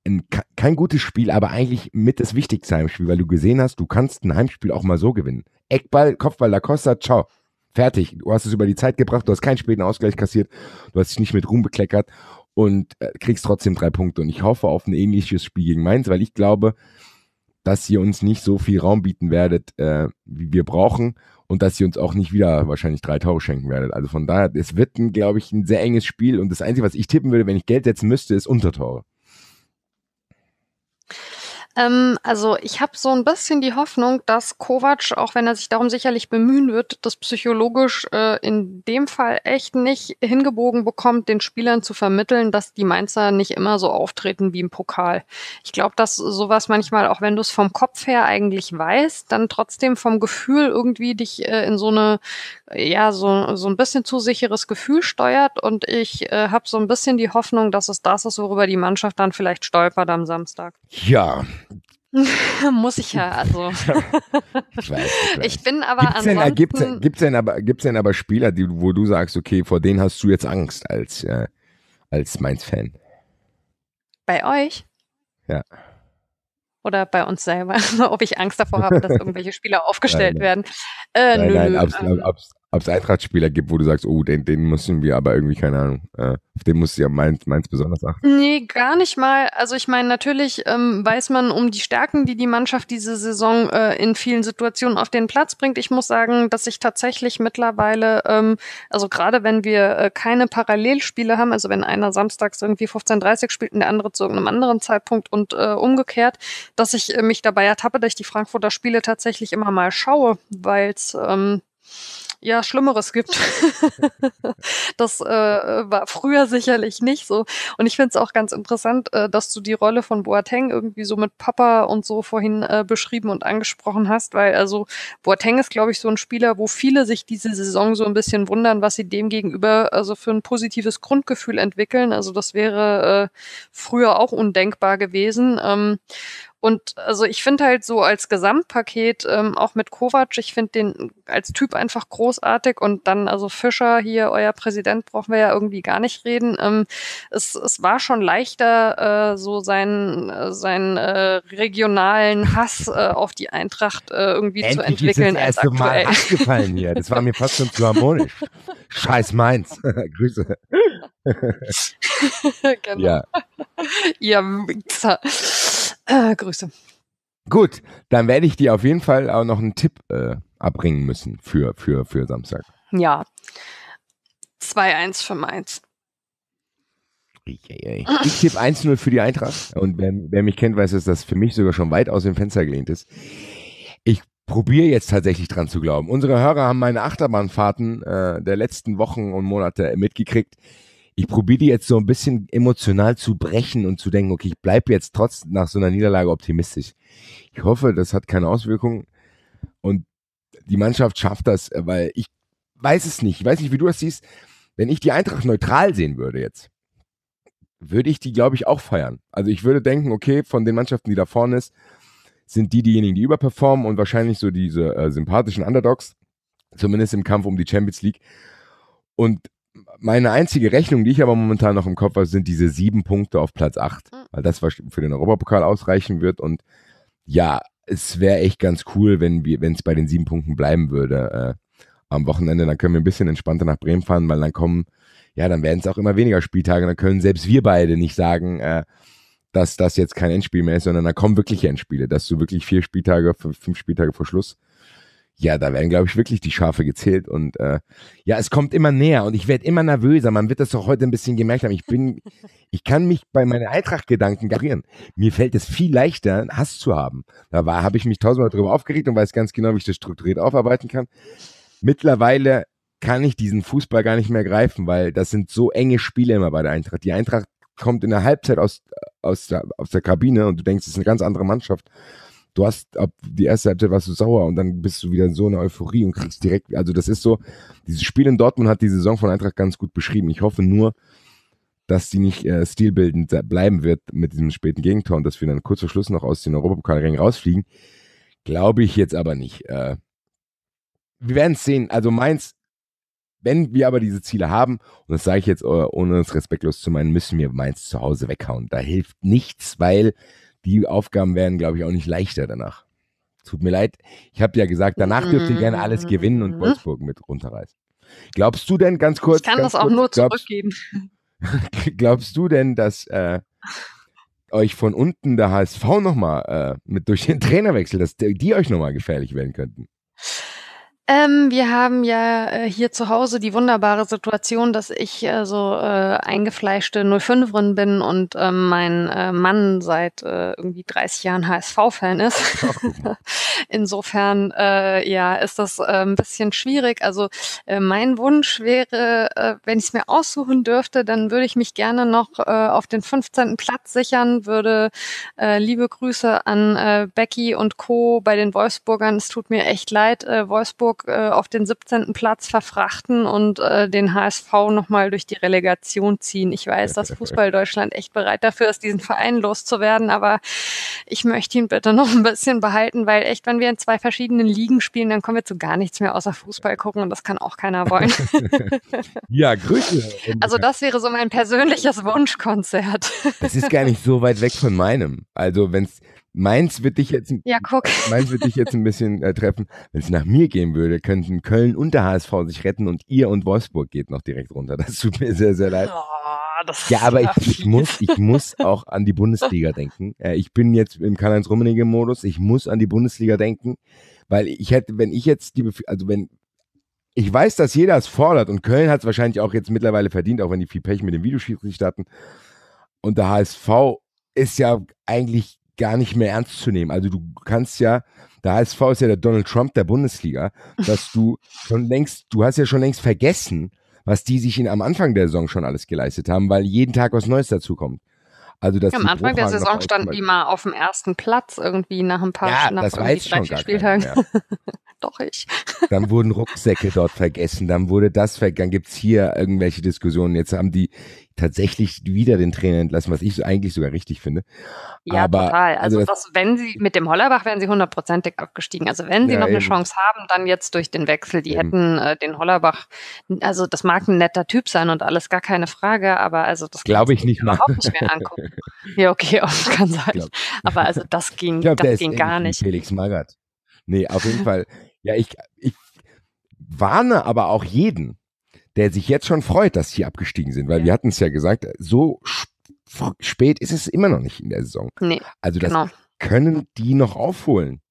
ein, kein gutes Spiel, aber eigentlich mit das wichtigste Heimspiel, weil du gesehen hast, du kannst ein Heimspiel auch mal so gewinnen. Eckball, Kopfball, La ciao. Fertig. Du hast es über die Zeit gebracht, du hast keinen späten Ausgleich kassiert, du hast dich nicht mit Ruhm bekleckert und äh, kriegst trotzdem drei Punkte. Und ich hoffe auf ein ähnliches Spiel gegen Mainz, weil ich glaube, dass ihr uns nicht so viel Raum bieten werdet, äh, wie wir brauchen und dass ihr uns auch nicht wieder wahrscheinlich drei Tore schenken werdet. Also von daher, es wird, glaube ich, ein sehr enges Spiel und das Einzige, was ich tippen würde, wenn ich Geld setzen müsste, ist Untertore. Ähm, also ich habe so ein bisschen die Hoffnung, dass Kovac, auch wenn er sich darum sicherlich bemühen wird, das psychologisch äh, in dem Fall echt nicht hingebogen bekommt, den Spielern zu vermitteln, dass die Mainzer nicht immer so auftreten wie im Pokal. Ich glaube, dass sowas manchmal, auch wenn du es vom Kopf her eigentlich weißt, dann trotzdem vom Gefühl irgendwie dich äh, in so eine, ja, so, so ein bisschen zu sicheres Gefühl steuert. Und ich äh, habe so ein bisschen die Hoffnung, dass es das ist, worüber die Mannschaft dann vielleicht stolpert am Samstag. Ja, Muss ich ja, also. ich weiß. Nicht, ich bin aber gibt's äh, ansonsten... Denn, gibt's, denn aber, gibt's denn aber Spieler, die, wo du sagst, okay, vor denen hast du jetzt Angst als, äh, als Mainz-Fan? Bei euch? Ja. Oder bei uns selber, ob ich Angst davor habe, dass irgendwelche Spieler aufgestellt nein, nein. werden. Äh, nein, nö, nein, nö, ähm, absolut ob es Eintracht-Spieler gibt, wo du sagst, oh, den, den müssen wir aber irgendwie, keine Ahnung, äh, auf den musst ja Mainz, Mainz besonders achten? Nee, gar nicht mal. Also ich meine, natürlich ähm, weiß man um die Stärken, die die Mannschaft diese Saison äh, in vielen Situationen auf den Platz bringt. Ich muss sagen, dass ich tatsächlich mittlerweile, ähm, also gerade wenn wir äh, keine Parallelspiele haben, also wenn einer samstags irgendwie 15.30 spielt und der andere zu irgendeinem anderen Zeitpunkt und äh, umgekehrt, dass ich äh, mich dabei ertappe, dass ich die Frankfurter Spiele tatsächlich immer mal schaue, weil es... Ähm, ja Schlimmeres gibt. das äh, war früher sicherlich nicht so. Und ich finde es auch ganz interessant, äh, dass du die Rolle von Boateng irgendwie so mit Papa und so vorhin äh, beschrieben und angesprochen hast, weil also Boateng ist, glaube ich, so ein Spieler, wo viele sich diese Saison so ein bisschen wundern, was sie dem gegenüber also für ein positives Grundgefühl entwickeln. Also das wäre äh, früher auch undenkbar gewesen. Ähm, und also ich finde halt so als Gesamtpaket, ähm, auch mit Kovac, ich finde den als Typ einfach großartig und dann also Fischer hier, euer Präsident, brauchen wir ja irgendwie gar nicht reden. Ähm, es, es war schon leichter, äh, so seinen, äh, seinen äh, regionalen Hass äh, auf die Eintracht äh, irgendwie Endlich zu entwickeln. Ist das erste Mal abgefallen hier. Das war mir fast schon zu harmonisch. Scheiß meins. Grüße. genau. Ja. Ihr Mixer. Äh, Grüße. Gut, dann werde ich dir auf jeden Fall auch noch einen Tipp äh, abbringen müssen für, für, für Samstag. Ja. 2-1 für Mainz. Ich tippe 1-0 für die Eintracht. Und wer, wer, mich kennt, weiß, dass das für mich sogar schon weit aus dem Fenster gelehnt ist. Ich probiere jetzt tatsächlich dran zu glauben. Unsere Hörer haben meine Achterbahnfahrten äh, der letzten Wochen und Monate mitgekriegt ich probiere die jetzt so ein bisschen emotional zu brechen und zu denken, okay, ich bleibe jetzt trotz nach so einer Niederlage optimistisch. Ich hoffe, das hat keine Auswirkungen und die Mannschaft schafft das, äh, weil ich weiß es nicht. Ich weiß nicht, wie du das siehst. Wenn ich die Eintracht neutral sehen würde jetzt, würde ich die, glaube ich, auch feiern. Also ich würde denken, okay, von den Mannschaften, die da vorne ist, sind die diejenigen, die überperformen und wahrscheinlich so diese äh, sympathischen Underdogs, zumindest im Kampf um die Champions League. Und meine einzige Rechnung, die ich aber momentan noch im Kopf habe, sind diese sieben Punkte auf Platz acht, mhm. weil das für den Europapokal ausreichen wird. Und ja, es wäre echt ganz cool, wenn wir, wenn es bei den sieben Punkten bleiben würde äh, am Wochenende. Dann können wir ein bisschen entspannter nach Bremen fahren, weil dann kommen, ja, dann werden es auch immer weniger Spieltage. Dann können selbst wir beide nicht sagen, äh, dass das jetzt kein Endspiel mehr ist, sondern dann kommen wirklich Endspiele, dass du wirklich vier Spieltage, fünf Spieltage vor Schluss ja, da werden, glaube ich, wirklich die Schafe gezählt. Und äh, ja, es kommt immer näher und ich werde immer nervöser. Man wird das doch heute ein bisschen gemerkt haben. Ich bin, ich kann mich bei meinen Eintracht-Gedanken garieren. Mir fällt es viel leichter, Hass zu haben. Da habe ich mich tausendmal darüber aufgeregt und weiß ganz genau, wie ich das strukturiert aufarbeiten kann. Mittlerweile kann ich diesen Fußball gar nicht mehr greifen, weil das sind so enge Spiele immer bei der Eintracht. Die Eintracht kommt in der Halbzeit aus, äh, aus, der, aus der Kabine und du denkst, es ist eine ganz andere Mannschaft du hast ab die erste Halbzeit warst du sauer und dann bist du wieder in so einer Euphorie und kriegst mhm. direkt, also das ist so, dieses Spiel in Dortmund hat die Saison von Eintracht ganz gut beschrieben. Ich hoffe nur, dass die nicht äh, stilbildend bleiben wird mit diesem späten Gegentor und dass wir dann kurz vor Schluss noch aus den Europapokalrängen rausfliegen. Glaube ich jetzt aber nicht. Äh, wir werden es sehen. Also Mainz wenn wir aber diese Ziele haben, und das sage ich jetzt äh, ohne uns respektlos zu meinen, müssen wir Mainz zu Hause weghauen. Da hilft nichts, weil die Aufgaben werden, glaube ich, auch nicht leichter danach. Tut mir leid. Ich habe ja gesagt, danach dürft ihr gerne alles mhm. gewinnen und Wolfsburg mit runterreißen. Glaubst du denn, ganz kurz. Ich kann das auch kurz, nur zurückgeben. Glaubst, glaubst du denn, dass äh, euch von unten der HSV nochmal äh, mit durch den Trainerwechsel, dass die euch nochmal gefährlich werden könnten? Ähm, wir haben ja äh, hier zu Hause die wunderbare Situation, dass ich äh, so äh, eingefleischte 05erin bin und ähm, mein äh, Mann seit äh, irgendwie 30 Jahren HSV-Fan ist. Insofern äh, ja, ist das ein bisschen schwierig. Also mein Wunsch wäre, wenn ich es mir aussuchen dürfte, dann würde ich mich gerne noch auf den 15. Platz sichern, würde liebe Grüße an Becky und Co. bei den Wolfsburgern. Es tut mir echt leid, Wolfsburg äh, auf den 17. Platz verfrachten und äh, den HSV nochmal durch die Relegation ziehen. Ich weiß, dass Fußball Deutschland echt bereit dafür ist, diesen Verein loszuwerden, aber ich möchte ihn bitte noch ein bisschen behalten, weil echt, wenn wir in zwei verschiedenen Ligen spielen, dann kommen wir zu gar nichts mehr außer Fußball gucken und das kann auch keiner wollen. ja, Grüße. Also das wäre so mein persönliches Wunschkonzert. Das ist gar nicht so weit weg von meinem. Also wenn es Meins wird dich jetzt, ja, guck. Meins wird dich jetzt ein bisschen äh, treffen. Wenn es nach mir gehen würde, könnten Köln und der HSV sich retten und ihr und Wolfsburg geht noch direkt runter. Das tut mir sehr, sehr leid. Oh, ja, aber ich, ich, muss, ich muss auch an die Bundesliga denken. Äh, ich bin jetzt im Karl-Heinz Rummenigge-Modus. Ich muss an die Bundesliga denken, weil ich hätte, wenn ich jetzt die, Bef also wenn, ich weiß, dass jeder es fordert und Köln hat es wahrscheinlich auch jetzt mittlerweile verdient, auch wenn die viel Pech mit dem Videoschiedsrichter hatten. Und der HSV ist ja eigentlich gar nicht mehr ernst zu nehmen. Also du kannst ja, der HSV ist ja der Donald Trump der Bundesliga, dass du schon längst, du hast ja schon längst vergessen, was die sich in, am Anfang der Saison schon alles geleistet haben, weil jeden Tag was Neues dazu kommt. Also das ja, am Anfang der Saison standen die mal auf dem ersten Platz irgendwie nach ein paar ja, nach das weiß schon gar Spieltagen. Doch ich. dann wurden Rucksäcke dort vergessen, dann wurde das vergessen, dann gibt es hier irgendwelche Diskussionen. Jetzt haben die tatsächlich wieder den Trainer entlassen, was ich eigentlich sogar richtig finde. Ja, Aber, total. Also, also das, das, wenn sie mit dem Hollerbach wären sie hundertprozentig abgestiegen. Also wenn sie ja, noch eben. eine Chance haben, dann jetzt durch den Wechsel. Die eben. hätten äh, den Hollerbach, also das mag ein netter Typ sein und alles, gar keine Frage, aber also das glaube ich nicht mal. nicht mehr angucken. ja, okay, oft kann sein. Aber also das ging, glaub, das ging gar nicht. Felix Magath. Nee, auf jeden Fall. Ja, ich, ich warne aber auch jeden, der sich jetzt schon freut, dass sie abgestiegen sind, weil ja. wir hatten es ja gesagt, so spät ist es immer noch nicht in der Saison. Nee, also das genau. können die noch aufholen.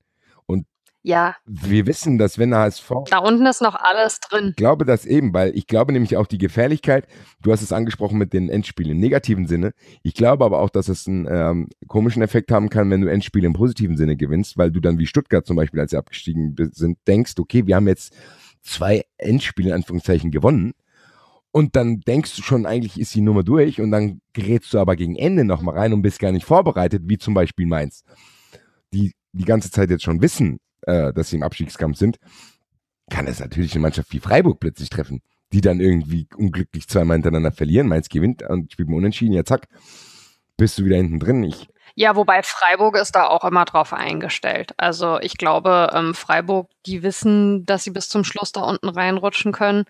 Und ja. wir wissen, dass wenn der HSV. Da unten ist noch alles drin. Ich glaube das eben, weil ich glaube nämlich auch die Gefährlichkeit, du hast es angesprochen mit den Endspielen im negativen Sinne. Ich glaube aber auch, dass es einen ähm, komischen Effekt haben kann, wenn du Endspiele im positiven Sinne gewinnst, weil du dann wie Stuttgart zum Beispiel, als sie abgestiegen sind, denkst, okay, wir haben jetzt zwei Endspiele in Anführungszeichen gewonnen. Und dann denkst du schon, eigentlich ist die Nummer durch und dann gerätst du aber gegen Ende nochmal rein und bist gar nicht vorbereitet, wie zum Beispiel Mainz, die die ganze Zeit jetzt schon wissen, äh, dass sie im Abstiegskampf sind, kann es natürlich eine Mannschaft wie Freiburg plötzlich treffen, die dann irgendwie unglücklich zweimal hintereinander verlieren. Mainz gewinnt und spielt mal unentschieden, ja zack, bist du wieder hinten drin. Ich ja, wobei Freiburg ist da auch immer drauf eingestellt. Also ich glaube, ähm, Freiburg, die wissen, dass sie bis zum Schluss da unten reinrutschen können.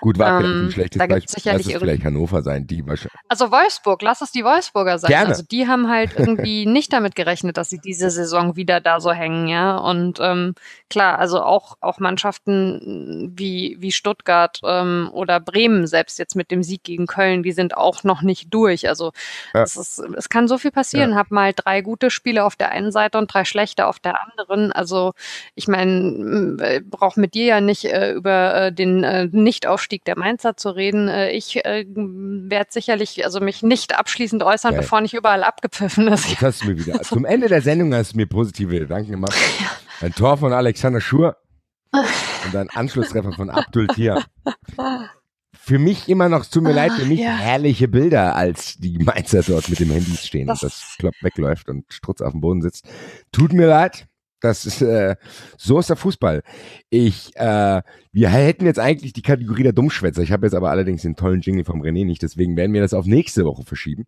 Gut, war ähm, ein schlechtes da gibt's sicherlich Lass es vielleicht Hannover sein, die wahrscheinlich. Also Wolfsburg, lass es die Wolfsburger sein. Gerne. Also die haben halt irgendwie nicht damit gerechnet, dass sie diese Saison wieder da so hängen, ja. Und ähm, klar, also auch, auch Mannschaften wie, wie Stuttgart ähm, oder Bremen, selbst jetzt mit dem Sieg gegen Köln, die sind auch noch nicht durch. Also ja. es, ist, es kann so viel passieren. Ja. Hab mal mal drei gute Spiele auf der einen Seite und drei schlechte auf der anderen. Also ich meine, äh, brauche mit dir ja nicht äh, über äh, den äh, Nichtaufstieg der Mainzer zu reden. Äh, ich äh, werde sicherlich also mich nicht abschließend äußern, ja. bevor nicht überall abgepfiffen ist. Jetzt hast du mir wieder, zum Ende der Sendung hast du mir positive Gedanken gemacht. Ja. Ein Tor von Alexander Schur und ein Anschlusstreffer von Abdul Tier für mich immer noch, zu mir ah, leid, für mich ja. herrliche Bilder, als die Mainzer dort mit dem Handy stehen das und das Klopp wegläuft und Strutz auf dem Boden sitzt. Tut mir leid. Das ist, äh, so ist der Fußball. Ich, äh, wir hätten jetzt eigentlich die Kategorie der Dummschwätzer. Ich habe jetzt aber allerdings den tollen Jingle vom René nicht, deswegen werden wir das auf nächste Woche verschieben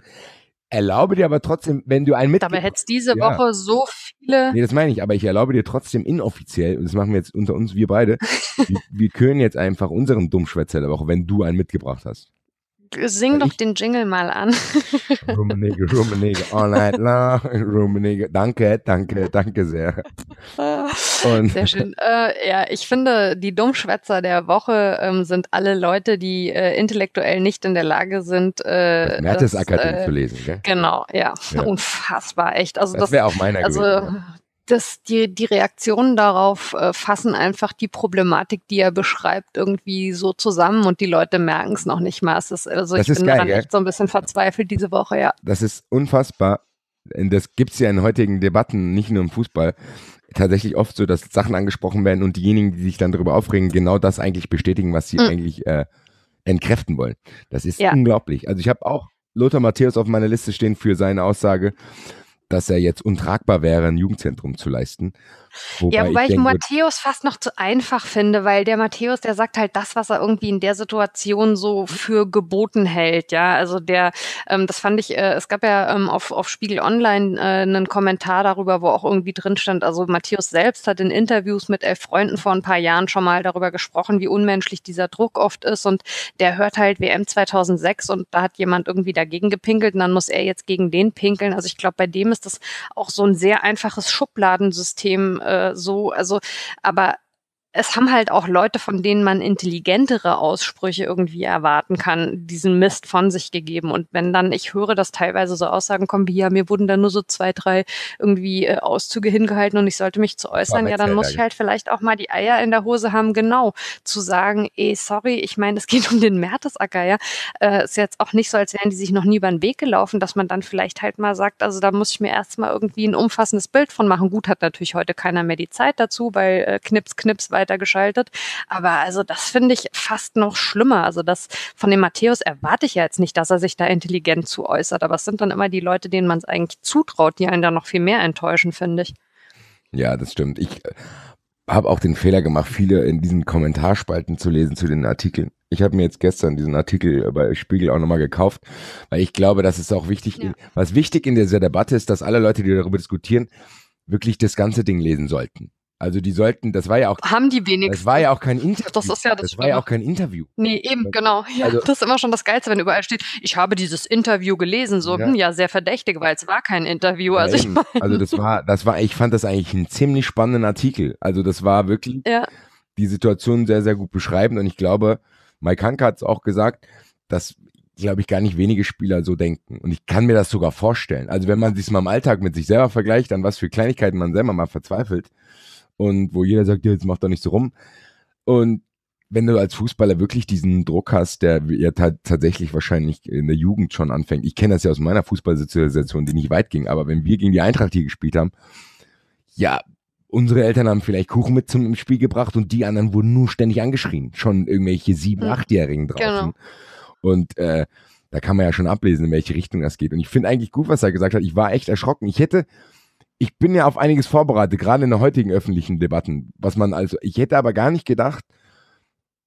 erlaube dir aber trotzdem, wenn du einen mit. Dabei hättest diese ja. Woche so viele. Nee, das meine ich, aber ich erlaube dir trotzdem inoffiziell, und das machen wir jetzt unter uns, wir beide, wir, wir können jetzt einfach unseren Dummschwätzer der Woche, wenn du einen mitgebracht hast. Sing doch den Jingle mal an. Rummenigge, Rummenigge, all night long. Rummenigge, danke, danke, danke sehr. Ah, Und sehr schön. Äh, ja, ich finde, die Dummschwätzer der Woche ähm, sind alle Leute, die äh, intellektuell nicht in der Lage sind, äh, Mertes Akademie äh, zu lesen. Gell? Genau, ja. ja. Unfassbar, echt. Also das, das wäre auch meiner also, gewesen dass die, die Reaktionen darauf äh, fassen einfach die Problematik, die er beschreibt, irgendwie so zusammen und die Leute merken es noch nicht mal. Es ist, also das ich ist bin geil, daran ja? echt so ein bisschen verzweifelt diese Woche, ja. Das ist unfassbar. Das gibt es ja in heutigen Debatten, nicht nur im Fußball, tatsächlich oft so, dass Sachen angesprochen werden und diejenigen, die sich dann darüber aufregen, genau das eigentlich bestätigen, was sie mhm. eigentlich äh, entkräften wollen. Das ist ja. unglaublich. Also ich habe auch Lothar Matthäus auf meiner Liste stehen für seine Aussage, dass er jetzt untragbar wäre, ein Jugendzentrum zu leisten. Wobei ja, wobei ich, ich Matthäus fast noch zu einfach finde, weil der Matthäus, der sagt halt das, was er irgendwie in der Situation so für geboten hält. Ja, also der, ähm, das fand ich, äh, es gab ja ähm, auf, auf Spiegel Online äh, einen Kommentar darüber, wo auch irgendwie drin stand, also Matthäus selbst hat in Interviews mit elf Freunden vor ein paar Jahren schon mal darüber gesprochen, wie unmenschlich dieser Druck oft ist und der hört halt WM 2006 und da hat jemand irgendwie dagegen gepinkelt und dann muss er jetzt gegen den pinkeln. Also ich glaube, bei dem ist das auch so ein sehr einfaches Schubladensystem, äh, so. Also, aber es haben halt auch Leute, von denen man intelligentere Aussprüche irgendwie erwarten kann, diesen Mist von sich gegeben. Und wenn dann ich höre, dass teilweise so Aussagen kommen wie, ja, mir wurden da nur so zwei, drei irgendwie äh, Auszüge hingehalten und ich sollte mich zu äußern, ja, dann muss ich halt vielleicht auch mal die Eier in der Hose haben, genau zu sagen, eh, sorry, ich meine, es geht um den Mertesacker, ja. Äh, ist jetzt auch nicht so, als wären die sich noch nie über den Weg gelaufen, dass man dann vielleicht halt mal sagt, also da muss ich mir erstmal irgendwie ein umfassendes Bild von machen. Gut, hat natürlich heute keiner mehr die Zeit dazu, weil äh, Knips, Knips, weitergeschaltet. Aber also das finde ich fast noch schlimmer. Also das von dem Matthäus erwarte ich ja jetzt nicht, dass er sich da intelligent zu äußert. Aber es sind dann immer die Leute, denen man es eigentlich zutraut, die einen da noch viel mehr enttäuschen, finde ich. Ja, das stimmt. Ich äh, habe auch den Fehler gemacht, viele in diesen Kommentarspalten zu lesen zu den Artikeln. Ich habe mir jetzt gestern diesen Artikel bei Spiegel auch nochmal gekauft, weil ich glaube, das ist auch wichtig. Ja. Was wichtig in dieser Debatte ist, dass alle Leute, die darüber diskutieren, wirklich das ganze Ding lesen sollten. Also die sollten, das war ja auch haben die wenigstens. Das war ja auch kein Interview. Das ist ja das, das war ja auch kein Interview. Nee, eben genau. Ja, also, das ist immer schon das Geilste, wenn überall steht, ich habe dieses Interview gelesen, so ja, hm, ja sehr verdächtig, weil es war kein Interview. also ich meine. Also das war, das war, ich fand das eigentlich einen ziemlich spannenden Artikel. Also das war wirklich ja. die Situation sehr sehr gut beschreibend und ich glaube, Mike Hanke hat es auch gesagt, dass glaube ich, gar nicht wenige Spieler so denken. Und ich kann mir das sogar vorstellen. Also wenn man sich mal im Alltag mit sich selber vergleicht, an was für Kleinigkeiten man selber mal verzweifelt, und wo jeder sagt, ja, jetzt mach doch nicht so rum. Und wenn du als Fußballer wirklich diesen Druck hast, der ja tatsächlich wahrscheinlich in der Jugend schon anfängt. Ich kenne das ja aus meiner Fußballsozialisation, die nicht weit ging, aber wenn wir gegen die Eintracht hier gespielt haben, ja, unsere Eltern haben vielleicht Kuchen mit zum Spiel gebracht und die anderen wurden nur ständig angeschrien. Schon irgendwelche sieben, hm. achtjährigen draußen. Genau. Und äh, da kann man ja schon ablesen, in welche Richtung das geht. Und ich finde eigentlich gut, was er gesagt hat. Ich war echt erschrocken. Ich hätte, ich bin ja auf einiges vorbereitet, gerade in der heutigen öffentlichen Debatten, was man also, ich hätte aber gar nicht gedacht,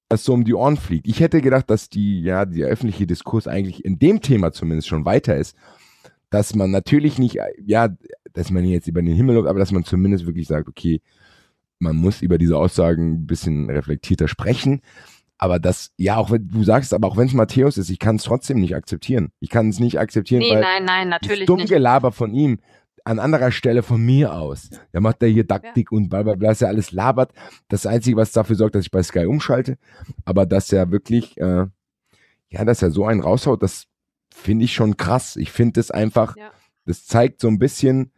dass so um die Ohren fliegt. Ich hätte gedacht, dass die, ja, der öffentliche Diskurs eigentlich in dem Thema zumindest schon weiter ist, dass man natürlich nicht, ja, dass man jetzt über den Himmel lobt, aber dass man zumindest wirklich sagt, okay, man muss über diese Aussagen ein bisschen reflektierter sprechen. Aber das, ja, auch wenn du sagst, aber auch wenn es Matthäus ist, ich kann es trotzdem nicht akzeptieren. Ich kann es nicht akzeptieren. Nee, weil nein, nein, natürlich. Das dumme Gelaber von ihm an anderer Stelle von mir aus. Da macht er hier Taktik ja. und bla bla bla, ist er alles labert. Das Einzige, was dafür sorgt, dass ich bei Sky umschalte, aber dass er wirklich, äh, ja, dass er so einen raushaut, das finde ich schon krass. Ich finde das einfach, ja. das zeigt so ein bisschen,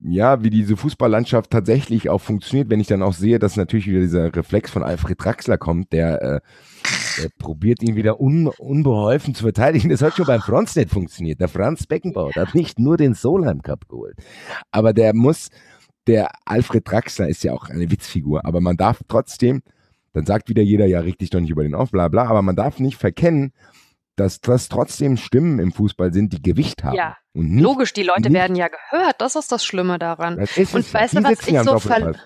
ja, wie diese Fußballlandschaft tatsächlich auch funktioniert, wenn ich dann auch sehe, dass natürlich wieder dieser Reflex von Alfred Draxler kommt, der äh, er probiert ihn wieder un, unbeholfen zu verteidigen. Das hat schon beim Franz nicht funktioniert. Der Franz Beckenbauer der hat nicht nur den Solheim Cup geholt. Aber der muss, der Alfred Draxler ist ja auch eine Witzfigur, aber man darf trotzdem, dann sagt wieder jeder, ja, reg dich doch nicht über den auf, bla bla, aber man darf nicht verkennen, dass das trotzdem Stimmen im Fußball sind, die Gewicht haben. Ja. Und nicht, Logisch, die Leute nicht, werden ja gehört. Das ist das Schlimme daran. Das ist und weißt du, was ich so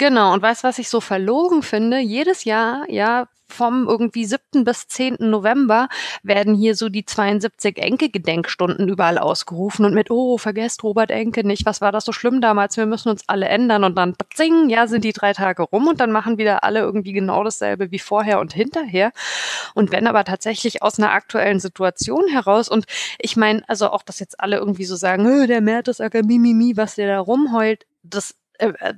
Genau, und weißt du, was ich so verlogen finde? Jedes Jahr, ja, vom irgendwie 7. bis 10. November werden hier so die 72 Enke-Gedenkstunden überall ausgerufen und mit, oh, vergesst Robert Enke nicht, was war das so schlimm damals, wir müssen uns alle ändern und dann, zing, ja, sind die drei Tage rum und dann machen wieder alle irgendwie genau dasselbe wie vorher und hinterher. Und wenn aber tatsächlich aus einer aktuellen Situation heraus und ich meine, also auch, dass jetzt alle irgendwie so sagen, der Mertesacker, mimimi, was der da rumheult, das äh, äh,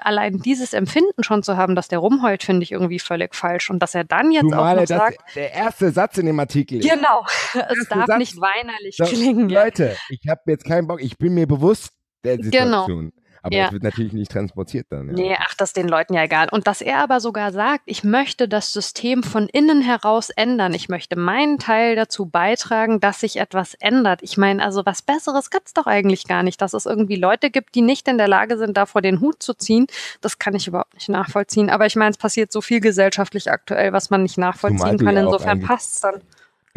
allein dieses Empfinden schon zu haben, dass der rumheult, finde ich irgendwie völlig falsch. Und dass er dann jetzt Zumal auch noch sagt, der erste Satz in dem Artikel ist. Genau, es darf Satz, nicht weinerlich das, klingen. Leute, ich habe jetzt keinen Bock, ich bin mir bewusst der genau. Situation. Genau. Aber ja. das wird natürlich nicht transportiert dann. Ja. Nee, ach, das ist den Leuten ja egal. Und dass er aber sogar sagt, ich möchte das System von innen heraus ändern. Ich möchte meinen Teil dazu beitragen, dass sich etwas ändert. Ich meine, also was Besseres gibt es doch eigentlich gar nicht, dass es irgendwie Leute gibt, die nicht in der Lage sind, davor den Hut zu ziehen. Das kann ich überhaupt nicht nachvollziehen. Aber ich meine, es passiert so viel gesellschaftlich aktuell, was man nicht nachvollziehen kann. Insofern passt es dann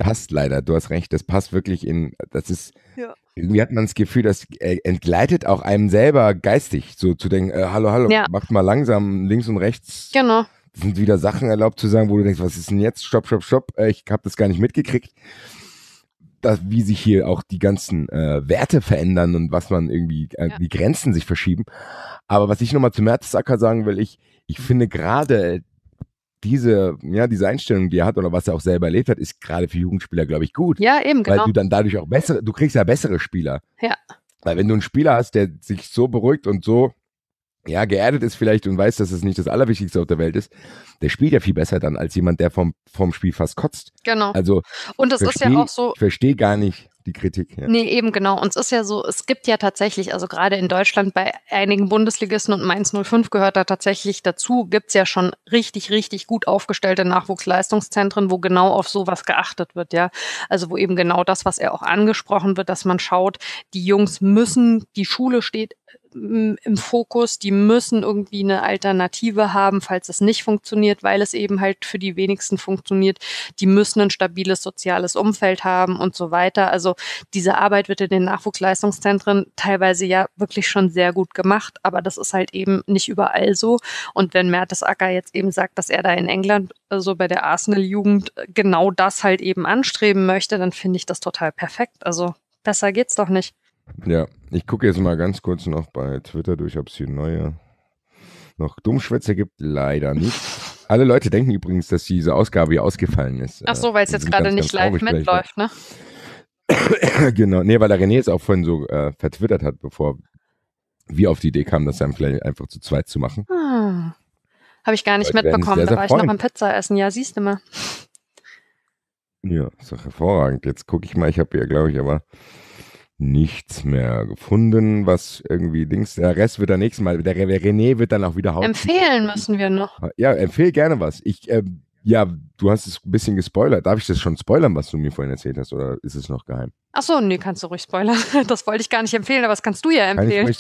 hast leider, du hast recht, das passt wirklich in, das ist, ja. irgendwie hat man das Gefühl, das äh, entgleitet auch einem selber geistig, so zu denken, äh, hallo, hallo, ja. macht mal langsam links und rechts. Genau. Sind wieder Sachen erlaubt zu sagen, wo du denkst, was ist denn jetzt? Stopp, stopp, stopp, äh, ich habe das gar nicht mitgekriegt. Das, wie sich hier auch die ganzen äh, Werte verändern und was man irgendwie, äh, ja. die Grenzen sich verschieben. Aber was ich nochmal zu Merzacker sagen will, ich, ich finde gerade diese, ja, diese Einstellung, die er hat oder was er auch selber erlebt hat, ist gerade für Jugendspieler, glaube ich, gut. Ja, eben, genau. Weil du dann dadurch auch bessere, du kriegst ja bessere Spieler. Ja. Weil wenn du einen Spieler hast, der sich so beruhigt und so, ja, geerdet ist vielleicht und weiß, dass es nicht das Allerwichtigste auf der Welt ist, der spielt ja viel besser dann als jemand, der vom, vom Spiel fast kotzt. Genau. Also, und das ist ja auch so. Ich verstehe gar nicht die Kritik. Ja. Nee, eben genau. Und es ist ja so, es gibt ja tatsächlich, also gerade in Deutschland bei einigen Bundesligisten und Mainz 05 gehört da tatsächlich dazu, gibt's ja schon richtig, richtig gut aufgestellte Nachwuchsleistungszentren, wo genau auf sowas geachtet wird, ja. Also wo eben genau das, was er auch angesprochen wird, dass man schaut, die Jungs müssen, die Schule steht ähm, im Fokus, die müssen irgendwie eine Alternative haben, falls es nicht funktioniert, weil es eben halt für die wenigsten funktioniert. Die müssen ein stabiles soziales Umfeld haben und so weiter. Also diese Arbeit wird in den Nachwuchsleistungszentren teilweise ja wirklich schon sehr gut gemacht, aber das ist halt eben nicht überall so. Und wenn Mertesacker jetzt eben sagt, dass er da in England äh, so also bei der Arsenal-Jugend äh, genau das halt eben anstreben möchte, dann finde ich das total perfekt. Also besser geht's doch nicht. Ja, ich gucke jetzt mal ganz kurz noch bei Twitter durch, ob es hier neue noch Dummschwätze gibt. Leider nicht. Alle Leute denken übrigens, dass diese Ausgabe hier ausgefallen ist. Ach so, weil es jetzt gerade nicht live mitläuft, ne? genau. Nee, weil der René es auch vorhin so äh, vertwittert hat, bevor wir auf die Idee kamen, das dann vielleicht einfach zu zweit zu machen. Ah, Habe ich gar nicht Leute mitbekommen. Sehr, sehr da war freuen. ich noch am Pizza essen. Ja, siehst du mal. Ja, ist doch hervorragend. Jetzt gucke ich mal. Ich habe hier, glaube ich, aber nichts mehr gefunden, was irgendwie Dings. Der Rest wird dann nächstes Mal. Der René wird dann auch wieder hauen. Empfehlen müssen wir noch. Ja, empfehle gerne was. Ich, äh, ja, du hast es ein bisschen gespoilert. Darf ich das schon spoilern, was du mir vorhin erzählt hast, oder ist es noch geheim? Ach so, nee, kannst du ruhig spoilern. Das wollte ich gar nicht empfehlen, aber das kannst du ja empfehlen.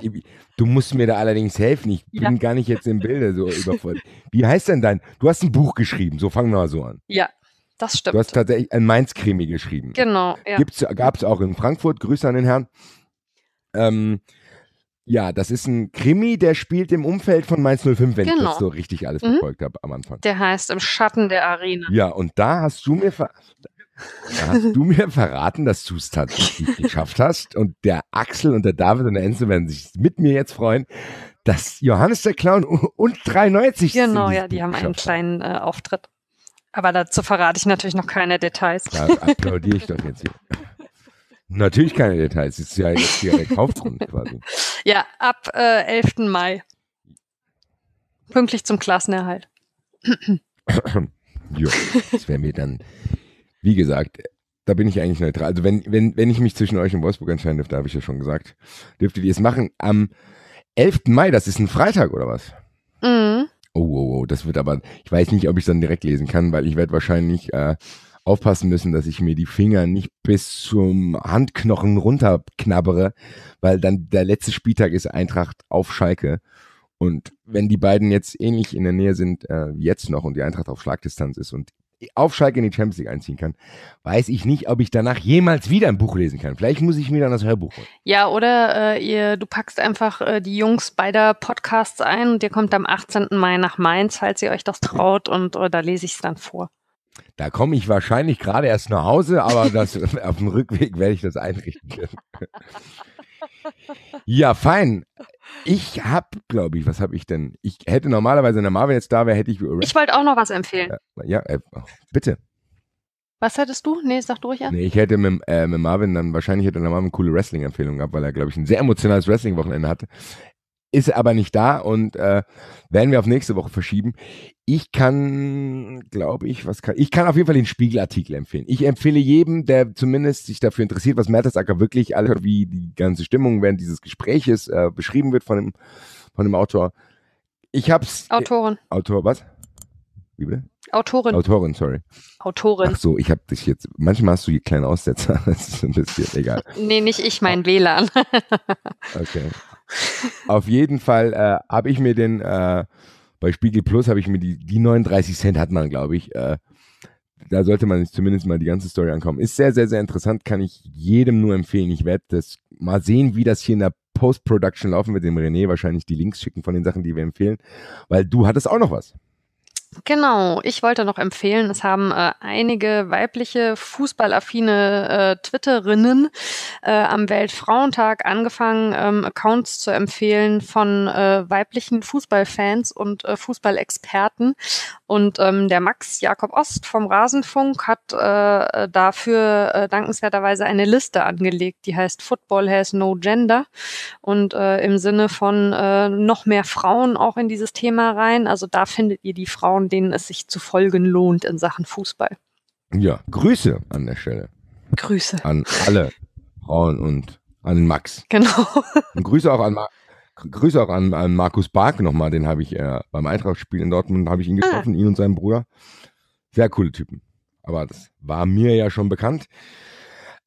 du musst mir da allerdings helfen. Ich bin gar nicht jetzt im Bilde so überfordert. Wie heißt denn dein? Du hast ein Buch geschrieben, so fangen wir mal so an. Ja, das stimmt. Du hast tatsächlich ein Mainz-Krimi geschrieben. Genau. Ja. Gab es auch in Frankfurt. Grüße an den Herrn. Ähm, ja, das ist ein Krimi, der spielt im Umfeld von Mainz 05, wenn genau. ich das genau. so richtig alles mhm. verfolgt mhm. habe am Anfang. Der heißt Im Schatten der Arena. Ja, und da hast du mir, ver hast du mir verraten, dass du es tatsächlich geschafft hast. Und der Axel und der David und der Enzo werden sich mit mir jetzt freuen, dass Johannes der Clown und 93 sind. Genau, ja, die haben einen kleinen äh, Auftritt. Aber dazu verrate ich natürlich noch keine Details. Da applaudiere ich doch jetzt hier. Natürlich keine Details, es ist ja jetzt direkt Hauptrunde quasi. Ja, ab äh, 11. Mai. Pünktlich zum Klassenerhalt. jo, das wäre mir dann, wie gesagt, da bin ich eigentlich neutral. Also wenn, wenn, wenn ich mich zwischen euch und Wolfsburg entscheiden dürfte, habe ich ja schon gesagt, dürftet ihr es machen. Am 11. Mai, das ist ein Freitag oder was? Mhm. Oh, oh, oh, das wird aber, ich weiß nicht, ob ich es dann direkt lesen kann, weil ich werde wahrscheinlich äh, aufpassen müssen, dass ich mir die Finger nicht bis zum Handknochen runterknabbere, weil dann der letzte Spieltag ist Eintracht auf Schalke. Und wenn die beiden jetzt ähnlich in der Nähe sind äh, jetzt noch und die Eintracht auf Schlagdistanz ist und auf Schalke in die Champions League einziehen kann, weiß ich nicht, ob ich danach jemals wieder ein Buch lesen kann. Vielleicht muss ich mir dann das Hörbuch holen. Ja, oder äh, ihr, du packst einfach äh, die Jungs beider Podcasts ein und ihr kommt am 18. Mai nach Mainz, falls ihr euch das traut, und da lese ich es dann vor. Da komme ich wahrscheinlich gerade erst nach Hause, aber das, auf dem Rückweg werde ich das einrichten können. ja, fein. Ich habe, glaube ich, was habe ich denn? Ich hätte normalerweise, wenn der Marvin jetzt da wäre, hätte ich. Ich wollte auch noch was empfehlen. Ja, äh, ja äh, oh, bitte. Was hättest du? Nee, sag du ruhig an. Nee, ich hätte mit, äh, mit Marvin dann, wahrscheinlich hätte der Marvin coole wrestling empfehlung gehabt, weil er, glaube ich, ein sehr emotionales Wrestling-Wochenende hatte ist aber nicht da und äh, werden wir auf nächste Woche verschieben. Ich kann, glaube ich, was kann ich kann auf jeden Fall den Spiegelartikel empfehlen. Ich empfehle jedem, der zumindest sich dafür interessiert, was Mertesacker wirklich alles, wie die ganze Stimmung während dieses Gespräches äh, beschrieben wird von dem von dem Autor. Ich hab's. Äh, Autorin. Äh, Autor, was? Wie bitte? Autorin. Autorin, sorry. Autorin. Ach so, ich habe dich jetzt. Manchmal hast du hier kleine Aussetzer. Das ist ein bisschen egal. nee, nicht ich, mein WLAN. okay. Auf jeden Fall äh, habe ich mir den, äh, bei Spiegel Plus habe ich mir die, die 39 Cent hat man, glaube ich. Äh, da sollte man zumindest mal die ganze Story ankommen. Ist sehr, sehr, sehr interessant, kann ich jedem nur empfehlen. Ich werde das mal sehen, wie das hier in der Post-Production laufen wird, dem René wahrscheinlich die Links schicken von den Sachen, die wir empfehlen, weil du hattest auch noch was. Genau, ich wollte noch empfehlen, es haben äh, einige weibliche fußballaffine äh, Twitterinnen äh, am Weltfrauentag angefangen, ähm, Accounts zu empfehlen von äh, weiblichen Fußballfans und äh, Fußballexperten. Und ähm, der Max Jakob Ost vom Rasenfunk hat äh, dafür äh, dankenswerterweise eine Liste angelegt, die heißt Football has no gender. Und äh, im Sinne von äh, noch mehr Frauen auch in dieses Thema rein. Also da findet ihr die Frauen haben, denen es sich zu folgen lohnt in Sachen Fußball. Ja, Grüße an der Stelle. Grüße. An alle Frauen und an Max. Genau. Und Grüße auch an Max. Grüße auch an, an Markus Bark nochmal, den habe ich äh, beim Eintracht-Spiel in Dortmund, habe ich ihn ah. getroffen, ah. ihn und seinen Bruder. Sehr coole Typen. Aber das war mir ja schon bekannt.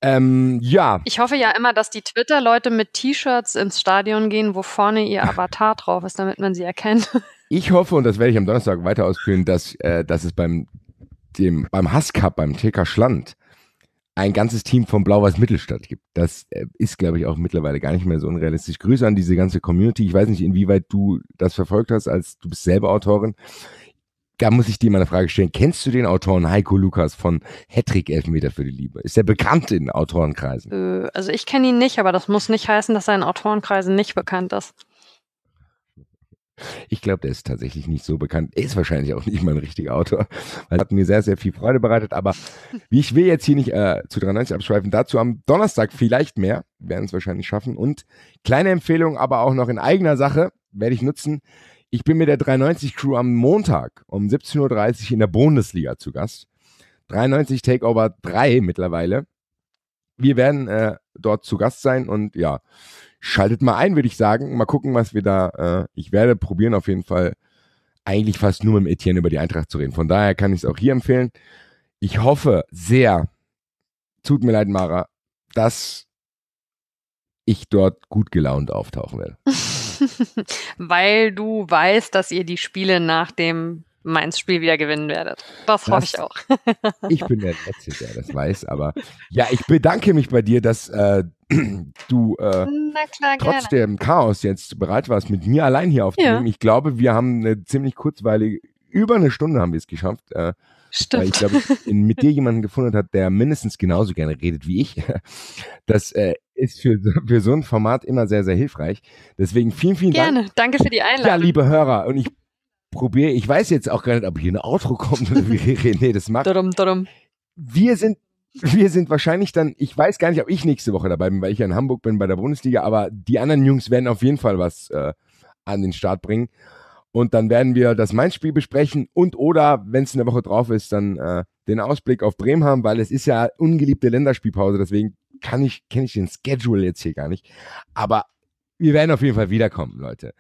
Ähm, ja. Ich hoffe ja immer, dass die Twitter-Leute mit T-Shirts ins Stadion gehen, wo vorne ihr Avatar drauf ist, damit man sie erkennt. Ich hoffe, und das werde ich am Donnerstag weiter ausführen, dass, äh, dass es beim, dem, beim Hass Cup, beim TK Schland, ein ganzes Team von Blau-Weiß Mittelstadt gibt. Das äh, ist, glaube ich, auch mittlerweile gar nicht mehr so unrealistisch. Grüße an diese ganze Community. Ich weiß nicht, inwieweit du das verfolgt hast, als du bist selber Autorin. Da muss ich dir mal eine Frage stellen. Kennst du den Autoren Heiko Lukas von Hattrick Elfenmeter für die Liebe? Ist der bekannt in Autorenkreisen? Äh, also ich kenne ihn nicht, aber das muss nicht heißen, dass er in Autorenkreisen nicht bekannt ist. Ich glaube, der ist tatsächlich nicht so bekannt. Er ist wahrscheinlich auch nicht mal ein richtiger Autor. Weil hat mir sehr, sehr viel Freude bereitet. Aber ich will jetzt hier nicht äh, zu 93 abschweifen. Dazu am Donnerstag vielleicht mehr. Wir werden es wahrscheinlich schaffen. Und kleine Empfehlung, aber auch noch in eigener Sache werde ich nutzen. Ich bin mit der 93 Crew am Montag um 17.30 Uhr in der Bundesliga zu Gast. 93 Takeover 3 mittlerweile. Wir werden äh, dort zu Gast sein und ja, Schaltet mal ein, würde ich sagen. Mal gucken, was wir da. Äh, ich werde probieren, auf jeden Fall eigentlich fast nur mit Etienne über die Eintracht zu reden. Von daher kann ich es auch hier empfehlen. Ich hoffe sehr, tut mir leid, Mara, dass ich dort gut gelaunt auftauchen werde. Weil du weißt, dass ihr die Spiele nach dem Mainz Spiel wieder gewinnen werdet. Das, das hoffe ich auch. ich bin der Letzte, der das weiß, aber ja, ich bedanke mich bei dir, dass äh, du äh, klar, trotz gerne. dem Chaos jetzt bereit warst, mit mir allein hier aufzunehmen. Ja. Ich glaube, wir haben eine ziemlich kurzweilige, über eine Stunde haben wir es geschafft. Äh, Stimmt. Weil ich glaube, mit dir jemanden gefunden hat, der mindestens genauso gerne redet wie ich. Das äh, ist für, für so ein Format immer sehr, sehr hilfreich. Deswegen vielen, vielen gerne. Dank. Gerne. Danke für die Einladung. Ja, liebe Hörer. Und ich probiere, ich weiß jetzt auch gar nicht, ob hier ein Outro kommt oder wie René das macht. Darum, darum. Wir sind, wir sind wahrscheinlich dann, ich weiß gar nicht, ob ich nächste Woche dabei bin, weil ich ja in Hamburg bin bei der Bundesliga, aber die anderen Jungs werden auf jeden Fall was äh, an den Start bringen. Und dann werden wir das Mainz-Spiel besprechen und oder, wenn es in der Woche drauf ist, dann äh, den Ausblick auf Bremen haben, weil es ist ja ungeliebte Länderspielpause, deswegen kann ich, kenne ich den Schedule jetzt hier gar nicht. Aber wir werden auf jeden Fall wiederkommen, Leute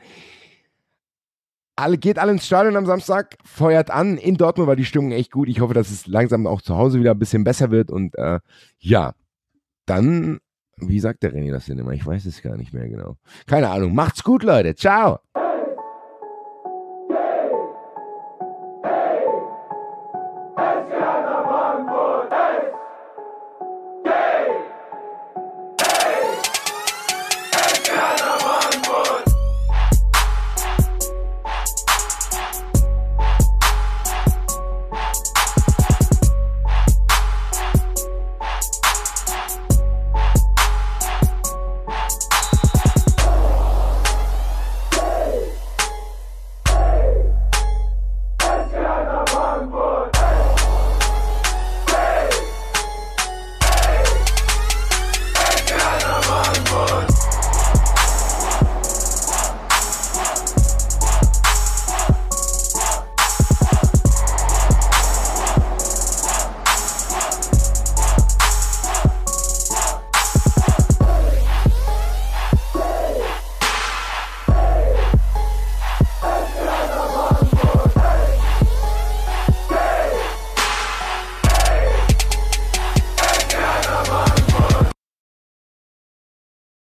alle, geht alle ins Stadion am Samstag, feuert an. In Dortmund war die Stimmung echt gut. Ich hoffe, dass es langsam auch zu Hause wieder ein bisschen besser wird. Und äh, ja, dann, wie sagt der René das denn immer? Ich weiß es gar nicht mehr genau. Keine Ahnung. Macht's gut, Leute. Ciao.